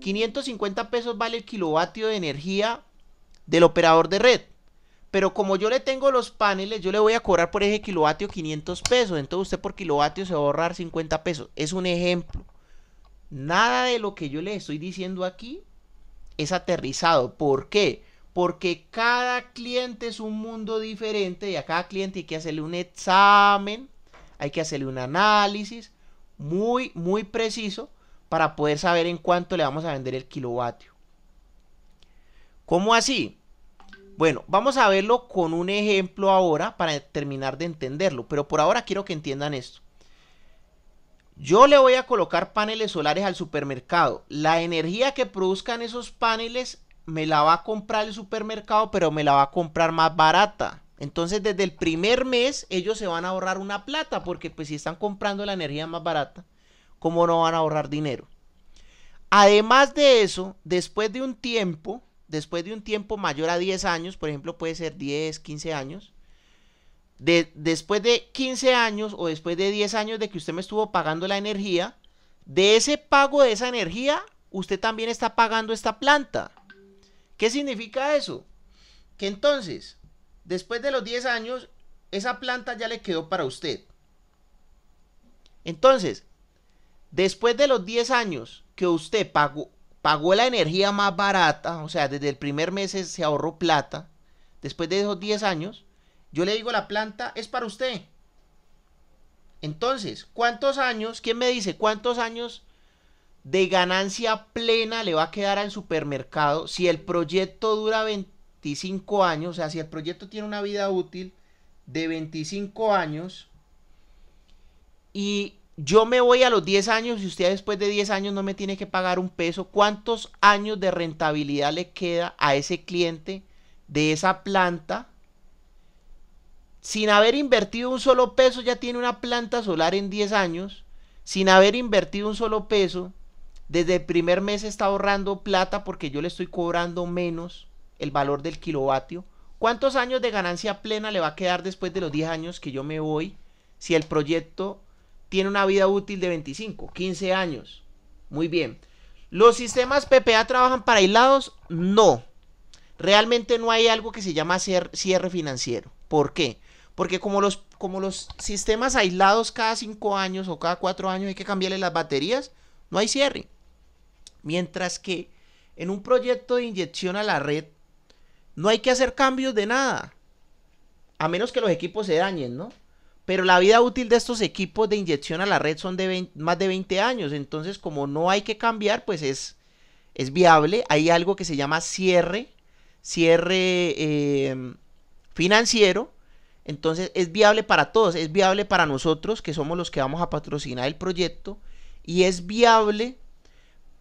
550 pesos vale el kilovatio de energía del operador de red. Pero como yo le tengo los paneles, yo le voy a cobrar por eje kilovatio 500 pesos. Entonces usted por kilovatio se va a ahorrar 50 pesos. Es un ejemplo. Nada de lo que yo le estoy diciendo aquí es aterrizado. ¿Por qué? Porque cada cliente es un mundo diferente y a cada cliente hay que hacerle un examen, hay que hacerle un análisis muy, muy preciso para poder saber en cuánto le vamos a vender el kilovatio. ¿Cómo así? Bueno, vamos a verlo con un ejemplo ahora para terminar de entenderlo, pero por ahora quiero que entiendan esto. Yo le voy a colocar paneles solares al supermercado. La energía que produzcan esos paneles me la va a comprar el supermercado, pero me la va a comprar más barata. Entonces desde el primer mes ellos se van a ahorrar una plata porque pues si están comprando la energía más barata, ¿cómo no van a ahorrar dinero? Además de eso, después de un tiempo, después de un tiempo mayor a 10 años, por ejemplo, puede ser 10, 15 años, de, después de 15 años o después de 10 años de que usted me estuvo pagando la energía, de ese pago de esa energía, usted también está pagando esta planta. ¿Qué significa eso? Que entonces, después de los 10 años, esa planta ya le quedó para usted. Entonces, después de los 10 años que usted pagó, pagó la energía más barata, o sea, desde el primer mes se ahorró plata, después de esos 10 años, yo le digo la planta, es para usted. Entonces, ¿cuántos años, quién me dice, cuántos años de ganancia plena le va a quedar al supermercado si el proyecto dura 25 años, o sea, si el proyecto tiene una vida útil de 25 años y yo me voy a los 10 años y usted después de 10 años no me tiene que pagar un peso, ¿cuántos años de rentabilidad le queda a ese cliente de esa planta? Sin haber invertido un solo peso, ya tiene una planta solar en 10 años. Sin haber invertido un solo peso, desde el primer mes está ahorrando plata porque yo le estoy cobrando menos el valor del kilovatio. ¿Cuántos años de ganancia plena le va a quedar después de los 10 años que yo me voy si el proyecto tiene una vida útil de 25, 15 años. Muy bien. ¿Los sistemas PPA trabajan para aislados? No. Realmente no hay algo que se llama cierre financiero. ¿Por qué? Porque como los, como los sistemas aislados cada 5 años o cada 4 años hay que cambiarle las baterías, no hay cierre. Mientras que en un proyecto de inyección a la red no hay que hacer cambios de nada. A menos que los equipos se dañen, ¿no? Pero la vida útil de estos equipos de inyección a la red son de más de 20 años. Entonces, como no hay que cambiar, pues es, es viable. Hay algo que se llama cierre, cierre eh, financiero. Entonces, es viable para todos. Es viable para nosotros, que somos los que vamos a patrocinar el proyecto. Y es viable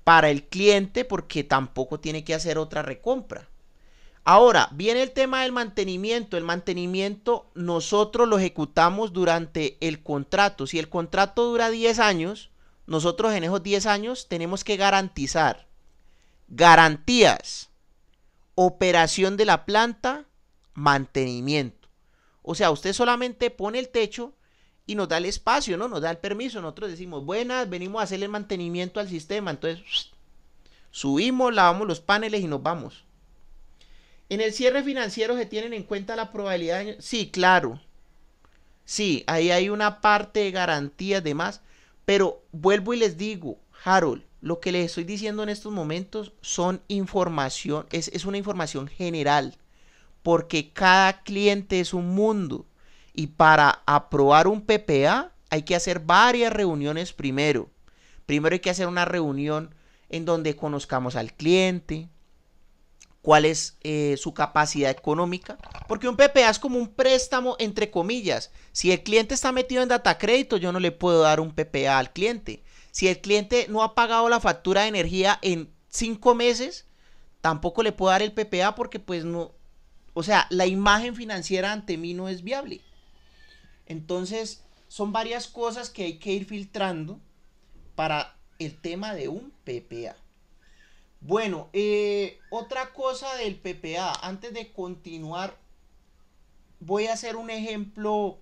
para el cliente porque tampoco tiene que hacer otra recompra. Ahora, viene el tema del mantenimiento. El mantenimiento nosotros lo ejecutamos durante el contrato. Si el contrato dura 10 años, nosotros en esos 10 años tenemos que garantizar garantías, operación de la planta, mantenimiento. O sea, usted solamente pone el techo y nos da el espacio, ¿no? Nos da el permiso. Nosotros decimos, buenas, venimos a hacerle mantenimiento al sistema. Entonces, subimos, lavamos los paneles y nos vamos. En el cierre financiero se tienen en cuenta la probabilidad de... Sí, claro. Sí, ahí hay una parte de garantías de Pero vuelvo y les digo, Harold, lo que les estoy diciendo en estos momentos son información, es, es una información general. Porque cada cliente es un mundo. Y para aprobar un PPA hay que hacer varias reuniones primero. Primero hay que hacer una reunión en donde conozcamos al cliente, cuál es eh, su capacidad económica, porque un PPA es como un préstamo entre comillas. Si el cliente está metido en data crédito, yo no le puedo dar un PPA al cliente. Si el cliente no ha pagado la factura de energía en cinco meses, tampoco le puedo dar el PPA porque pues no, o sea, la imagen financiera ante mí no es viable. Entonces, son varias cosas que hay que ir filtrando para el tema de un PPA. Bueno, eh, otra cosa del PPA. Antes de continuar, voy a hacer un ejemplo.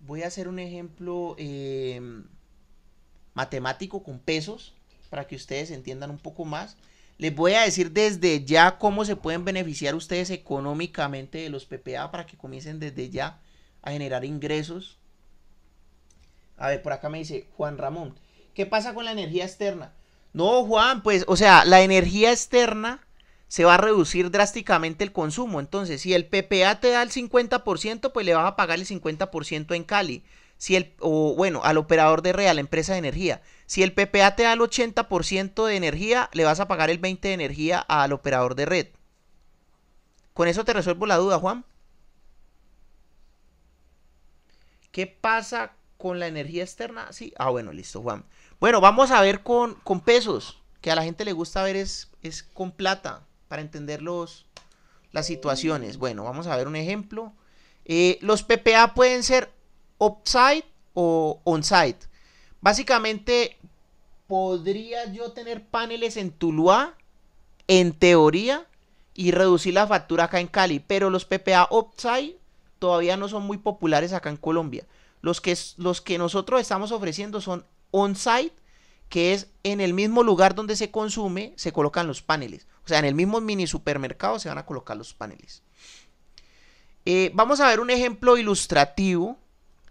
Voy a hacer un ejemplo em, matemático con pesos para que ustedes entiendan un poco más. Les voy a decir desde ya cómo se pueden beneficiar ustedes económicamente de los PPA para que comiencen desde ya a generar ingresos. A ver, por acá me dice Juan Ramón, ¿qué pasa con la energía externa? No, Juan, pues, o sea, la energía externa se va a reducir drásticamente el consumo. Entonces, si el PPA te da el 50%, pues le vas a pagar el 50% en Cali. Si el, o bueno, al operador de red, a la empresa de energía. Si el PPA te da el 80% de energía, le vas a pagar el 20% de energía al operador de red. Con eso te resuelvo la duda, Juan. ¿Qué pasa con la energía externa? Sí. Ah, bueno, listo, Juan. Bueno, vamos a ver con, pesos, que a la gente le gusta ver es, es con plata, para entender las situaciones. Bueno, vamos a ver un ejemplo. Eh, los PPA pueden ser off-site o on-site. Básicamente, podría yo tener paneles en Tuluá, en teoría, y reducir la factura acá en Cali, pero los PPA offside todavía no son muy populares acá en Colombia. Los que, los que nosotros estamos ofreciendo son on-site, que es en el mismo lugar donde se consume, se colocan los paneles. O sea, en el mismo mini supermercado se van a colocar los paneles. Eh, vamos a ver un ejemplo ilustrativo.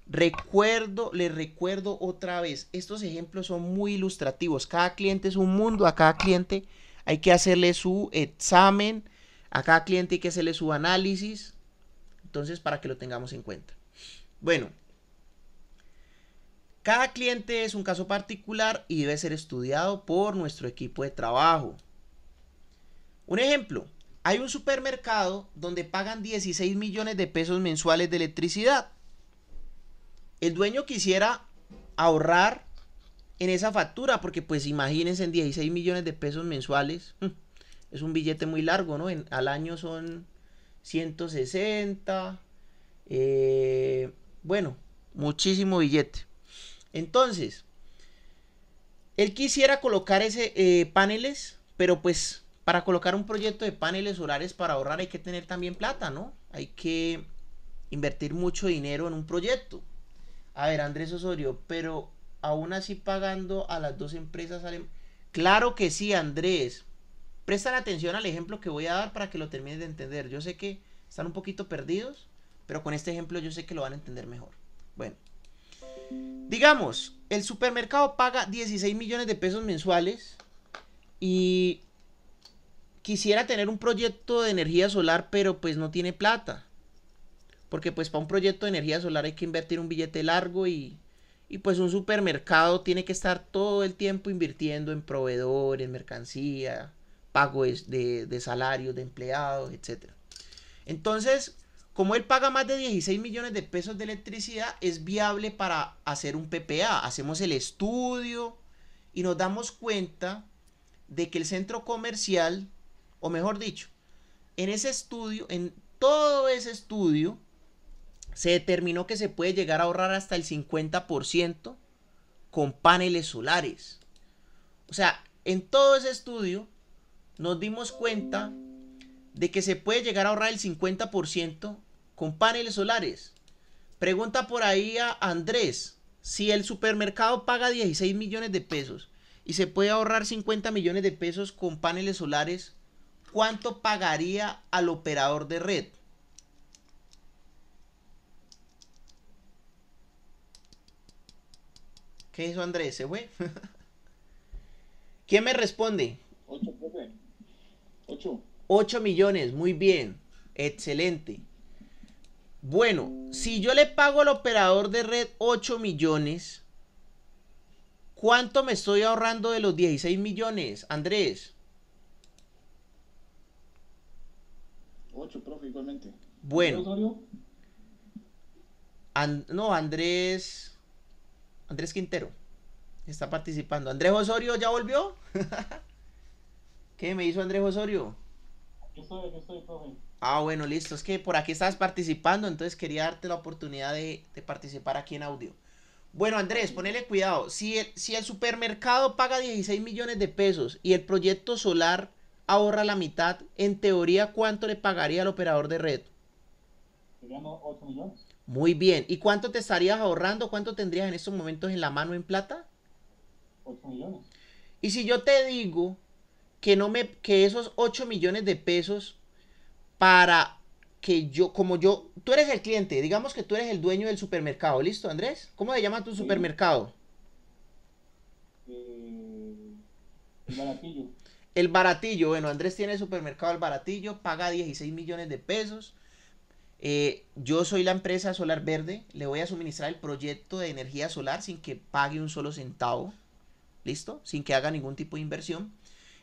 Recuerdo, les recuerdo otra vez, estos ejemplos son muy ilustrativos. Cada cliente es un mundo, a cada cliente hay que hacerle su examen, a cada cliente hay que hacerle su análisis. Entonces, para que lo tengamos en cuenta. Bueno, cada cliente es un caso particular y debe ser estudiado por nuestro equipo de trabajo. Un ejemplo, hay un supermercado donde pagan 16 millones de pesos mensuales de electricidad. El dueño quisiera ahorrar en esa factura, porque pues imagínense en 16 millones de pesos mensuales, es un billete muy largo, ¿no? al año son 160, eh, bueno, muchísimo billete. Entonces, él quisiera colocar ese eh, paneles, pero pues para colocar un proyecto de paneles solares para ahorrar hay que tener también plata, ¿no? Hay que invertir mucho dinero en un proyecto. A ver, Andrés Osorio, pero aún así pagando a las dos empresas salen... Claro que sí, Andrés. la atención al ejemplo que voy a dar para que lo termines de entender. Yo sé que están un poquito perdidos, pero con este ejemplo yo sé que lo van a entender mejor. Bueno, Digamos, el supermercado paga 16 millones de pesos mensuales y quisiera tener un proyecto de energía solar, pero pues no tiene plata. Porque pues para un proyecto de energía solar hay que invertir un billete largo y, pues un supermercado tiene que estar todo el tiempo invirtiendo en proveedores, mercancía, pago de, de salarios de empleados, etc. Entonces, como él paga más de 16 millones de pesos de electricidad, es viable para hacer un PPA. Hacemos el estudio y nos damos cuenta de que el centro comercial, o mejor dicho, en ese estudio, en todo ese estudio, se determinó que se puede llegar a ahorrar hasta el 50% con paneles solares. O sea, en todo ese estudio nos dimos cuenta de que se puede llegar a ahorrar el 50% con paneles solares. Pregunta por ahí a Andrés si el supermercado paga 16 millones de pesos y se puede ahorrar 50 millones de pesos con paneles solares, ¿cuánto pagaría al operador de red? ¿Qué hizo Andrés? ¿Se ¿Quién me responde? 8, 8 millones, muy bien. Excelente. Bueno, si yo le pago al operador de red 8 millones, ¿cuánto me estoy ahorrando de los 16 millones, Andrés? 8, profe, igualmente. Bueno. Osorio? no, Andrés. Andrés Quintero. Está participando. ¿Andrés Osorio ya volvió? ¿Qué me hizo Andrés Osorio? Ah, bueno, listo. Es que por aquí estás participando, entonces quería darte la oportunidad de, participar aquí en audio. Bueno, Andrés, ponele cuidado. Si el, si el supermercado paga 16 millones de pesos y el proyecto solar ahorra la mitad, en teoría, ¿cuánto le pagaría al operador de red? Serían 8 millones. Muy bien. ¿Y cuánto te estarías ahorrando? ¿Cuánto tendrías en estos momentos en la mano en plata? 8 millones. Y si yo te digo que no me que esos 8 millones de pesos para que yo como yo tú eres el cliente, digamos que tú eres el dueño del supermercado, ¿listo, Andrés? ¿Cómo se llama tu supermercado? Eh, el baratillo. El baratillo, bueno, Andrés tiene el supermercado El Baratillo, paga 16 millones de pesos. Eh, yo soy la empresa Solar Verde, le voy a suministrar el proyecto de energía solar sin que pague un solo centavo, ¿listo? Sin que haga ningún tipo de inversión.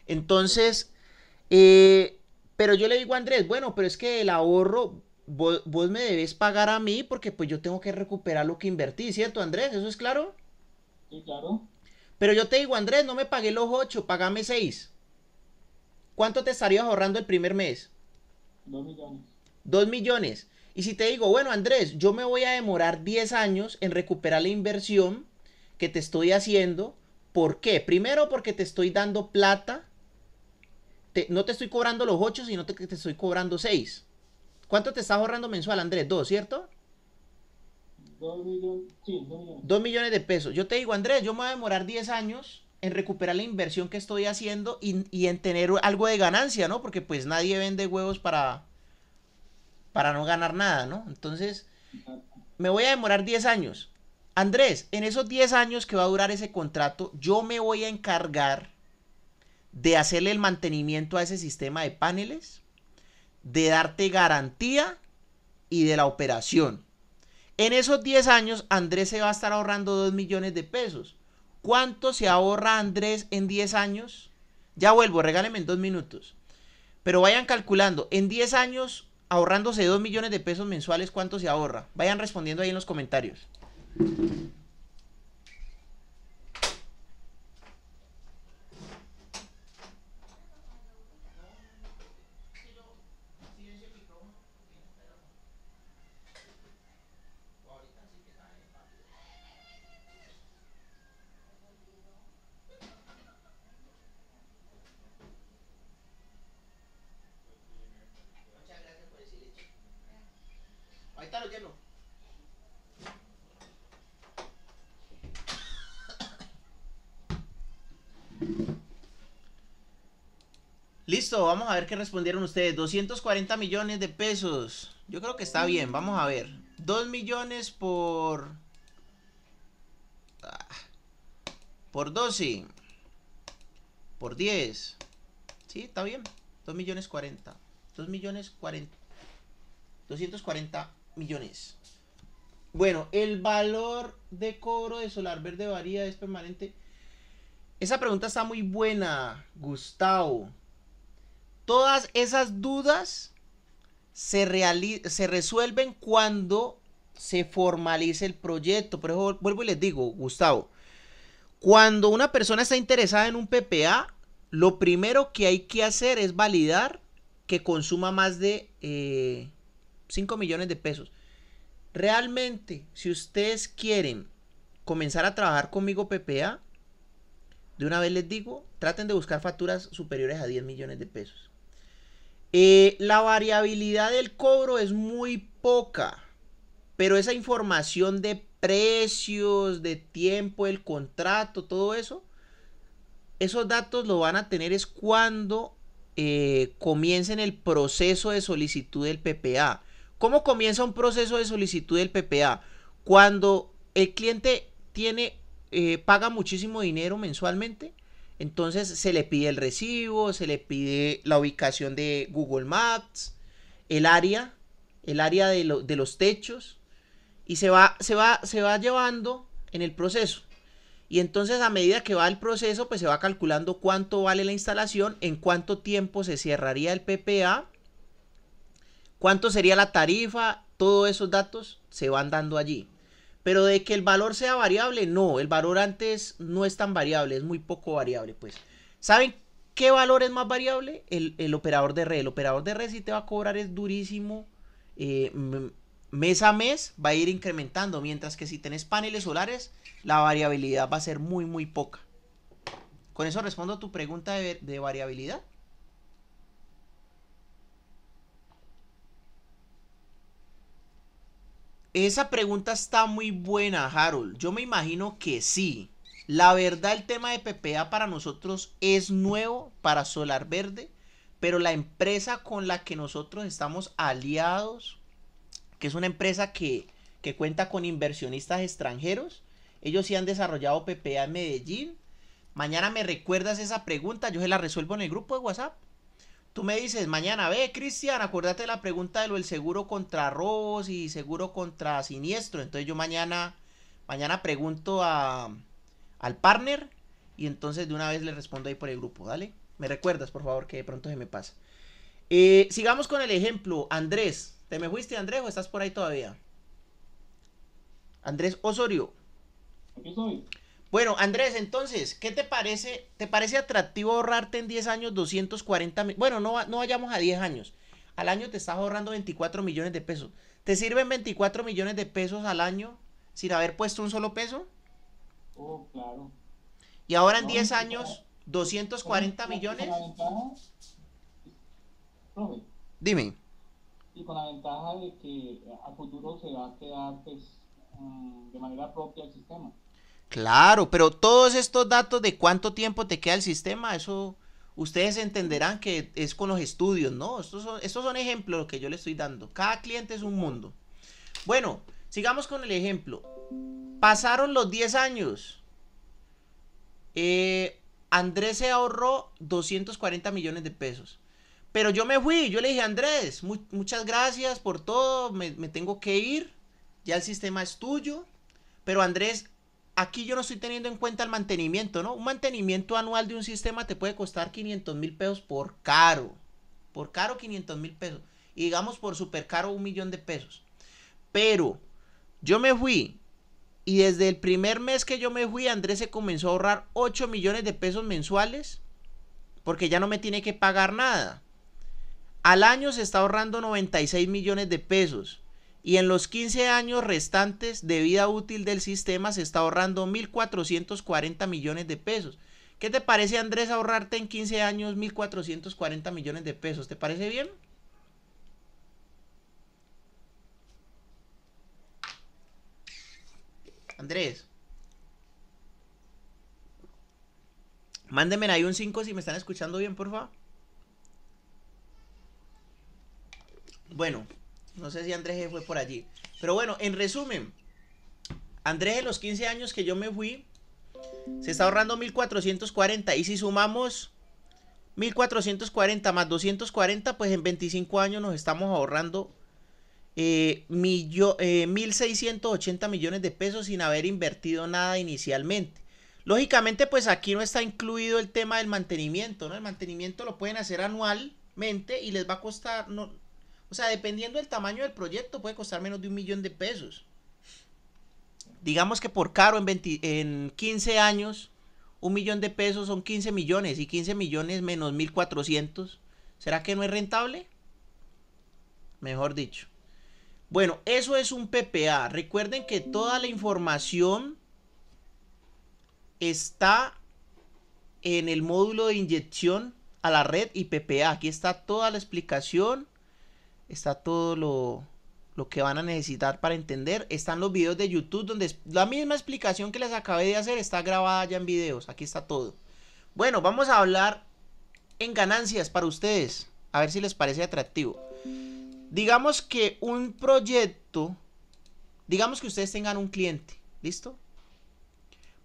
Entonces, eh, pero yo le digo a Andrés, bueno, pero es que el ahorro, vos, me debes pagar a mí porque pues yo tengo que recuperar lo que invertí, ¿cierto Andrés? ¿Eso es claro? Sí, claro. Pero yo te digo, Andrés, no me pagué los ocho, pagame seis. ¿Cuánto te estarías ahorrando el primer mes? Dos millones. Dos millones. Y si te digo, bueno, Andrés, yo me voy a demorar 10 años en recuperar la inversión que te estoy haciendo, ¿por qué? Primero porque te estoy dando plata no te estoy cobrando los 8, sino que te, estoy cobrando 6. ¿Cuánto te estás ahorrando mensual, Andrés? Dos, ¿cierto? 2 millones, millones de pesos. Yo te digo, Andrés, yo me voy a demorar 10 años en recuperar la inversión que estoy haciendo y, y, en tener algo de ganancia, ¿no? Porque pues nadie vende huevos para, para no ganar nada, ¿no? Entonces, me voy a demorar 10 años. Andrés, en esos 10 años que va a durar ese contrato, yo me voy a encargar de hacerle el mantenimiento a ese sistema de paneles, de darte garantía y de la operación. En esos 10 años, Andrés se va a estar ahorrando 2 millones de pesos. ¿Cuánto se ahorra Andrés en 10 años? Ya vuelvo, regáleme en dos minutos. Pero vayan calculando, en 10 años, ahorrándose 2 millones de pesos mensuales, ¿cuánto se ahorra? Vayan respondiendo ahí en los comentarios. vamos a ver qué respondieron ustedes. 240 millones de pesos. Yo creo que está mm. bien, vamos a ver. 2 millones por... Ah, por 12. Por 10. Sí, está bien. 2 millones 40. 2 millones 40. 240 millones. Bueno, el valor de cobro de solar verde varía, es permanente. Esa pregunta está muy buena, Gustavo. Todas esas dudas se, resuelven cuando se formalice el proyecto. Por eso vuelvo y les digo, Gustavo, cuando una persona está interesada en un PPA, lo primero que hay que hacer es validar que consuma más de 5 eh, millones de pesos. Realmente, si ustedes quieren comenzar a trabajar conmigo PPA, de una vez les digo, traten de buscar facturas superiores a 10 millones de pesos. Eh, la variabilidad del cobro es muy poca, pero esa información de precios, de tiempo, el contrato, todo eso, esos datos lo van a tener es cuando eh, comiencen el proceso de solicitud del PPA. ¿Cómo comienza un proceso de solicitud del PPA? Cuando el cliente tiene, eh, paga muchísimo dinero mensualmente entonces se le pide el recibo, se le pide la ubicación de Google Maps, el área, el área de, los techos, y se va, se, va, se va llevando en el proceso. Y entonces a medida que va el proceso, pues se va calculando cuánto vale la instalación, en cuánto tiempo se cerraría el PPA, cuánto sería la tarifa, todos esos datos se van dando allí. Pero de que el valor sea variable, no. El valor antes no es tan variable, es muy poco variable, pues. ¿Saben qué valor es más variable? El, operador de red. El operador de red si te va a cobrar, es durísimo. Eh, mes a mes va a ir incrementando, mientras que si tenés paneles solares, la variabilidad va a ser muy, muy poca. Con eso respondo a tu pregunta de variabilidad. Esa pregunta está muy buena, Harold. Yo me imagino que sí. La verdad, el tema de PPA para nosotros es nuevo para Solar Verde, pero la empresa con la que nosotros estamos aliados, que es una empresa que, cuenta con inversionistas extranjeros, ellos sí han desarrollado PPA en Medellín. Mañana me recuerdas esa pregunta, yo se la resuelvo en el grupo de WhatsApp. Tú me dices, mañana, ve, Cristian, acuérdate de la pregunta de lo del seguro contra robos y seguro contra siniestro. Entonces yo mañana, mañana pregunto a, al partner y entonces de una vez le respondo ahí por el grupo, ¿dale? Me recuerdas, por favor, que de pronto se me pasa. Eh, sigamos con el ejemplo. Andrés, ¿te me fuiste, Andrés, o estás por ahí todavía? Andrés Osorio. Aquí estoy. Bueno, Andrés, entonces, ¿qué te parece? ¿Te parece atractivo ahorrarte en 10 años 240 mil? Bueno, no, no vayamos a 10 años. Al año te estás ahorrando 24 millones de pesos. ¿Te sirven 24 millones de pesos al año sin haber puesto un solo peso? Oh, claro. Y ahora en 10 años, 240 millones. Dime. Y con la ventaja de que a futuro se va a quedar pues, mm, de manera propia el sistema. Claro, pero todos estos datos de cuánto tiempo te queda el sistema, eso ustedes entenderán que es con los estudios, ¿no? Estos son, estos son ejemplos que yo le estoy dando. Cada cliente es un mundo. Bueno, sigamos con el ejemplo. Pasaron los 10 años. Eh, Andrés se ahorró 240 millones de pesos. Pero yo me fui, yo le dije, Andrés, muchas gracias por todo, me, me tengo que ir, ya el sistema es tuyo. Pero Andrés aquí yo no estoy teniendo en cuenta el mantenimiento, ¿no? Un mantenimiento anual de un sistema te puede costar 500 mil pesos por caro. Por caro 500 mil pesos. Y digamos por super caro un millón de pesos. Pero yo me fui y desde el primer mes que yo me fui Andrés se comenzó a ahorrar 8 millones de pesos mensuales porque ya no me tiene que pagar nada. Al año se está ahorrando 96 millones de pesos y en los 15 años restantes de vida útil del sistema se está ahorrando 1.440 millones de pesos. ¿Qué te parece, Andrés, ahorrarte en 15 años 1.440 millones de pesos? ¿Te parece bien? Andrés. Mándenme ahí un 5 si me están escuchando bien, por favor. Bueno, no sé si Andrés fue por allí. Pero bueno, en resumen, Andrés en los 15 años que yo me fui, se está ahorrando 1440. Y si sumamos 1440 más 240, pues en 25 años nos estamos ahorrando 1.680 eh, eh, millones de pesos sin haber invertido nada inicialmente. Lógicamente, pues aquí no está incluido el tema del mantenimiento, ¿no? El mantenimiento lo pueden hacer anualmente y les va a costar, no, o sea, dependiendo del tamaño del proyecto, puede costar menos de un millón de pesos. Digamos que por caro, en, en 15 años, un millón de pesos son 15 millones y 15 millones menos 1.400. ¿Será que no es rentable? Mejor dicho. Bueno, eso es un PPA. Recuerden que toda la información está en el módulo de inyección a la red y PPA. Aquí está toda la explicación está todo lo, que van a necesitar para entender. Están los videos de YouTube donde la misma explicación que les acabé de hacer está grabada ya en videos. Aquí está todo. Bueno, vamos a hablar en ganancias para ustedes. A ver si les parece atractivo. Digamos que un proyecto, digamos que ustedes tengan un cliente, ¿listo?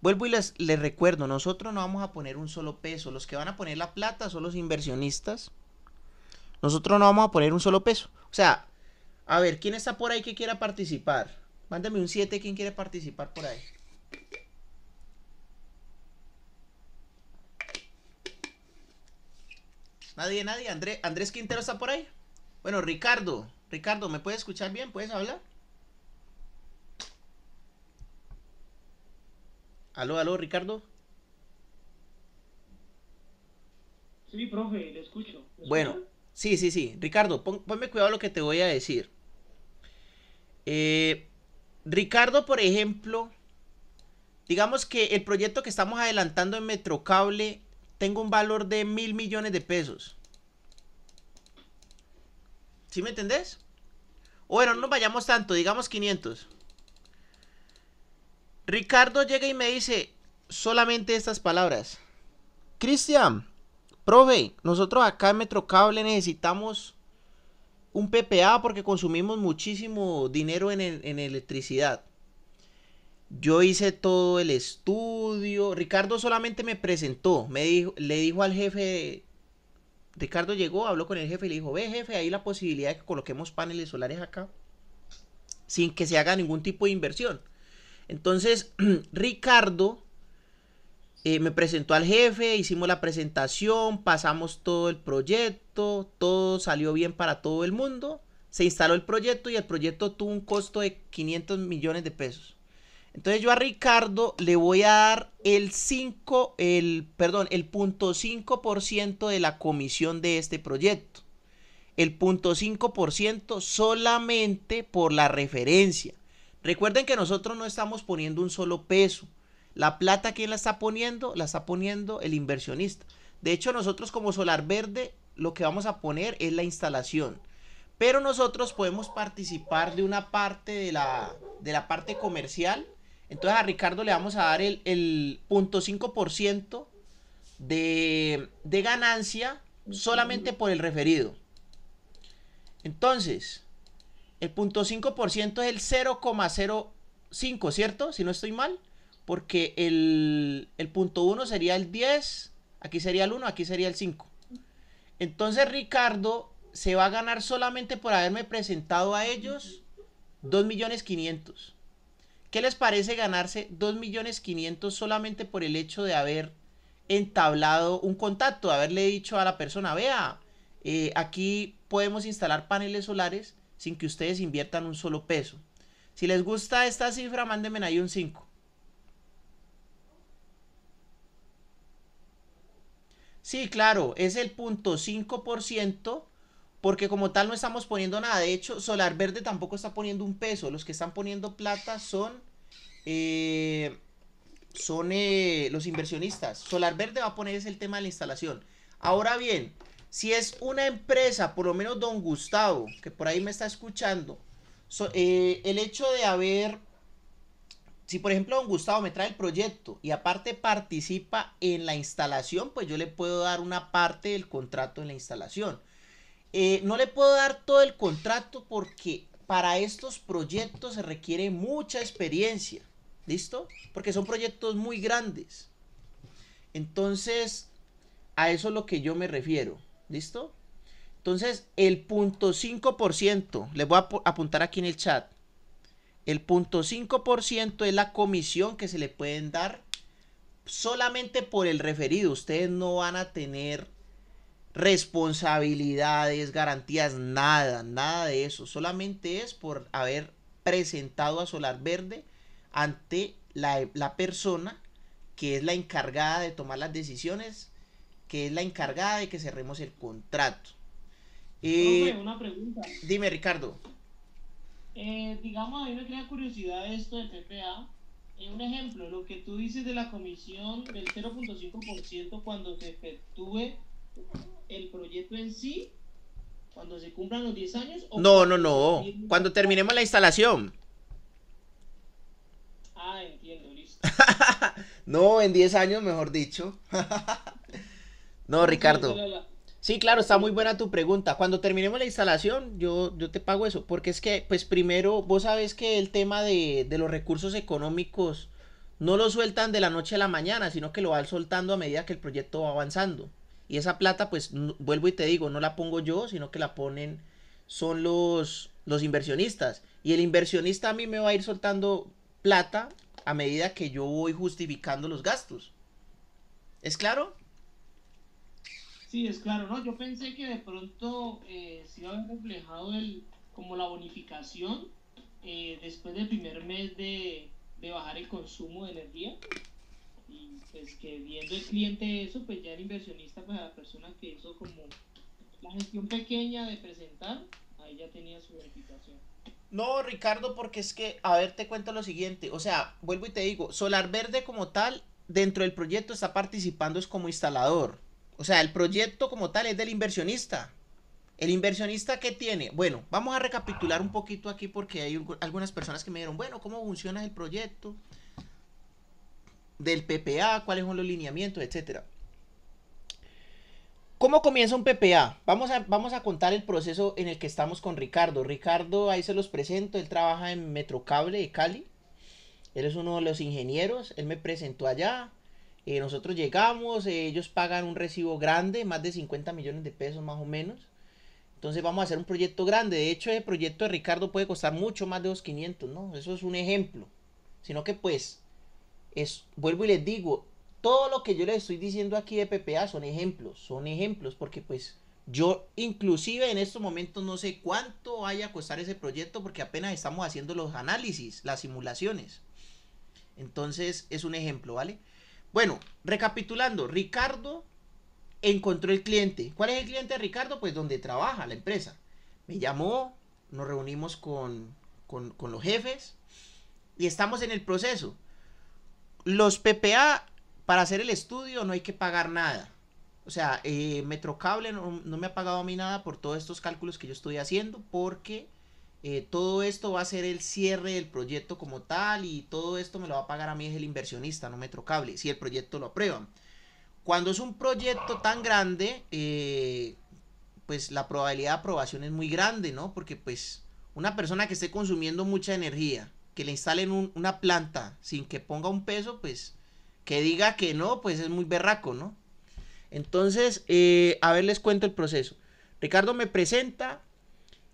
Vuelvo y les, les recuerdo, nosotros no vamos a poner un solo peso. Los que van a poner la plata son los inversionistas. Nosotros no vamos a poner un solo peso. O sea, a ver, ¿quién está por ahí que quiera participar? Mándame un 7, ¿quién quiere participar por ahí? Nadie, nadie. Andrés, Andrés Quintero está por ahí. Bueno, Ricardo. Ricardo, ¿me puedes escuchar bien? ¿Puedes hablar? Aló, aló, Ricardo. Sí, profe, le escucho. bueno, Sí, sí, sí. Ricardo, ponme cuidado lo que te voy a decir. Eh, Ricardo, por ejemplo, digamos que el proyecto que estamos adelantando en Metrocable tengo un valor de mil millones de pesos. ¿Sí me entendés? O bueno, no vayamos tanto, digamos 500. Ricardo llega y me dice solamente estas palabras. Cristian, profe, nosotros acá en Cable necesitamos un PPA porque consumimos muchísimo dinero en, electricidad. Yo hice todo el estudio. Ricardo solamente me presentó. Me dijo, le dijo al jefe. Ricardo llegó, habló con el jefe y le dijo: Ve, jefe, hay la posibilidad de que coloquemos paneles solares acá. Sin que se haga ningún tipo de inversión. Entonces, Ricardo eh, me presentó al jefe, hicimos la presentación, pasamos todo el proyecto, todo salió bien para todo el mundo. Se instaló el proyecto y el proyecto tuvo un costo de 500 millones de pesos. Entonces yo a Ricardo le voy a dar el 5, el, perdón, el 0.5% de la comisión de este proyecto. El 0.5% solamente por la referencia. Recuerden que nosotros no estamos poniendo un solo peso la plata, ¿quién la está poniendo? La está poniendo el inversionista. De hecho, nosotros como Solar Verde lo que vamos a poner es la instalación. Pero nosotros podemos participar de una parte de la, de la parte comercial. Entonces a Ricardo le vamos a dar el, el 0.5% de, de ganancia solamente por el referido. Entonces, el 0.5% es el 0,05, ¿cierto? Si no estoy mal porque el, punto 1 sería el 10, aquí sería el 1, aquí sería el 5. Entonces Ricardo se va a ganar solamente por haberme presentado a ellos 2.500.000. ¿Qué les parece ganarse 2.500.000 solamente por el hecho de haber entablado un contacto, haberle dicho a la persona, vea, eh, aquí podemos instalar paneles solares sin que ustedes inviertan un solo peso? Si les gusta esta cifra, mándenme ahí un 5. Sí, claro, es el 0.5% porque como tal no estamos poniendo nada. De hecho, Solar Verde tampoco está poniendo un peso. Los que están poniendo plata son, eh, son eh, los inversionistas. Solar Verde va a poner ese el tema de la instalación. Ahora bien, si es una empresa, por lo menos don Gustavo, que por ahí me está escuchando, eh, el hecho de haber si por ejemplo don Gustavo me trae el proyecto y aparte participa en la instalación, pues yo le puedo dar una parte del contrato en la instalación. Eh, no le puedo dar todo el contrato porque para estos proyectos se requiere mucha experiencia. ¿Listo? Porque son proyectos muy grandes. Entonces, a eso es lo que yo me refiero. ¿Listo? Entonces, el punto 5%, voy a apuntar aquí en el chat. El 0.5% es la comisión que se le pueden dar solamente por el referido. Ustedes no van a tener responsabilidades, garantías, nada, nada de eso. Solamente es por haber presentado a Solar Verde ante la, persona que es la encargada de tomar las decisiones, que es la encargada de que cerremos el contrato. Eh, una pregunta. Dime, Ricardo. Eh, digamos, a mí me crea curiosidad esto de PPA. Eh, un ejemplo, lo que tú dices de la comisión del 0.5% cuando se efectúe el proyecto en sí, cuando se cumplan los 10 años. no, no, no. Cuando terminemos la instalación. Ah, entiendo, listo. no, en 10 años, mejor dicho. no, Ricardo. Sí, claro, está muy buena tu pregunta. Cuando terminemos la instalación, yo, yo te pago eso, porque es que, pues primero, vos sabes que el tema de, los recursos económicos no lo sueltan de la noche a la mañana, sino que lo van soltando a medida que el proyecto va avanzando. Y esa plata, pues vuelvo y te digo, no la pongo yo, sino que la ponen, son los, los inversionistas. Y el inversionista a mí me va a ir soltando plata a medida que yo voy justificando los gastos. ¿Es claro? Sí, es claro, ¿no? Yo pensé que de pronto eh, se iba a haber reflejado el, como la bonificación eh, después del primer mes de, bajar el consumo de energía. Y pues que viendo el cliente eso, pues ya el inversionista, pues la persona que hizo como la gestión pequeña de presentar, ahí ya tenía su bonificación. No, Ricardo, porque es que, a ver, te cuento lo siguiente. O sea, vuelvo y te digo, Solar Verde como tal, dentro del proyecto está participando es como instalador. O sea, el proyecto como tal es del inversionista. El inversionista que tiene, bueno, vamos a recapitular un poquito aquí porque hay algunas personas que me dieron. bueno, ¿cómo funciona el proyecto? Del PPA, cuáles son los lineamientos, etcétera. ¿Cómo comienza un PPA? Vamos a, vamos a contar el proceso en el que estamos con Ricardo. Ricardo, ahí se los presento, él trabaja en Metrocable de Cali. Él es uno de los ingenieros, él me presentó allá. Eh, nosotros llegamos, eh, ellos pagan un recibo grande, más de 50 millones de pesos más o menos. Entonces vamos a hacer un proyecto grande. De hecho, el proyecto de Ricardo puede costar mucho más de los 500, ¿no? Eso es un ejemplo. Sino que pues, es, vuelvo y les digo, todo lo que yo les estoy diciendo aquí de PPA son ejemplos, son ejemplos, porque pues yo inclusive en estos momentos no sé cuánto vaya a costar ese proyecto porque apenas estamos haciendo los análisis, las simulaciones. Entonces es un ejemplo, ¿vale? Bueno, recapitulando, Ricardo encontró el cliente. ¿Cuál es el cliente de Ricardo? Pues donde trabaja la empresa. Me llamó, nos reunimos con, los jefes y estamos en el proceso. Los PPA, para hacer el estudio no hay que pagar nada. O sea, eh, Metrocable no, no, me ha pagado a mí nada por todos estos cálculos que yo estoy haciendo porque eh, todo esto va a ser el cierre del proyecto como tal y todo esto me lo va a pagar a mí es el inversionista, no Metrocable, si el proyecto lo aprueban. Cuando es un proyecto tan grande, eh, pues la probabilidad de aprobación es muy grande, ¿no? Porque pues una persona que esté consumiendo mucha energía, que le instalen una planta sin que ponga un peso, pues que diga que no, pues es muy berraco, ¿no? Entonces, eh, a ver, les cuento el proceso. Ricardo me presenta,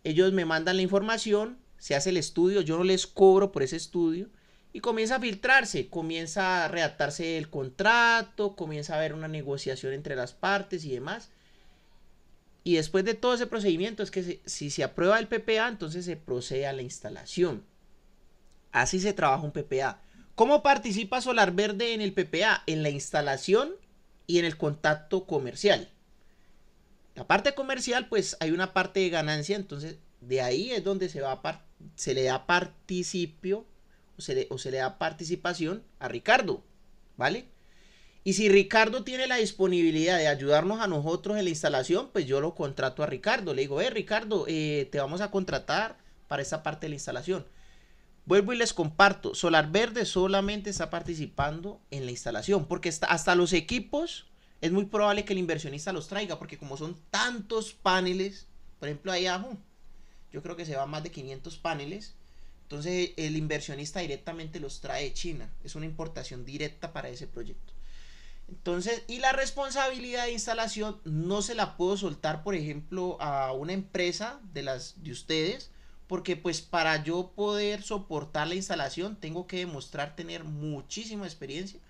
ellos me mandan la información, se hace el estudio, yo no les cobro por ese estudio y comienza a filtrarse, comienza a redactarse el contrato, comienza a haber una negociación entre las partes y demás. Y después de todo ese procedimiento es que si se aprueba el PPA, entonces se procede a la instalación. Así se trabaja un PPA. ¿Cómo participa Solar Verde en el PPA? En la instalación y en el contacto comercial. La parte comercial, pues hay una parte de ganancia, entonces de ahí es donde se, va se le da participio o se, le, da participación a Ricardo, ¿vale? Y si Ricardo tiene la disponibilidad de ayudarnos a nosotros en la instalación, pues yo lo contrato a Ricardo. Le digo, eh, Ricardo, te vamos a contratar para esa parte de la instalación. Vuelvo y les comparto, Solar Verde solamente está participando en la instalación, porque hasta los equipos es muy probable que el inversionista los traiga, porque como son tantos paneles, por ejemplo, ahí abajo, yo creo que se van más de 500 paneles, entonces el inversionista directamente los trae de China, es una importación directa para ese proyecto. Entonces, y la responsabilidad de instalación no se la puedo soltar, por ejemplo, a una empresa de las de ustedes, porque pues para yo poder soportar la instalación tengo que demostrar tener muchísima experiencia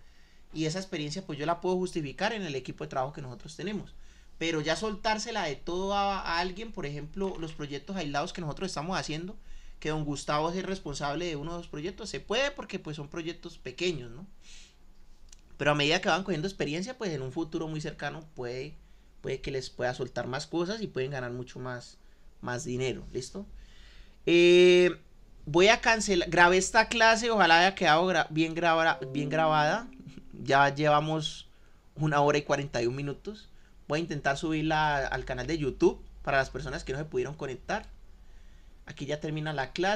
y esa experiencia pues yo la puedo justificar en el equipo de trabajo que nosotros tenemos. Pero ya soltársela de todo a, alguien, por ejemplo, los proyectos aislados que nosotros estamos haciendo, que don Gustavo es el responsable de uno de los proyectos, se puede porque pues son proyectos pequeños, ¿no? Pero a medida que van cogiendo experiencia, pues en un futuro muy cercano puede, puede que les pueda soltar más cosas y pueden ganar mucho más, más dinero, ¿listo? Eh, voy a cancelar, grabé esta clase, ojalá haya quedado bien, bien grabada ya llevamos una hora y 41 minutos. Voy a intentar subirla al canal de YouTube para las personas que no se pudieron conectar. Aquí ya termina la clase.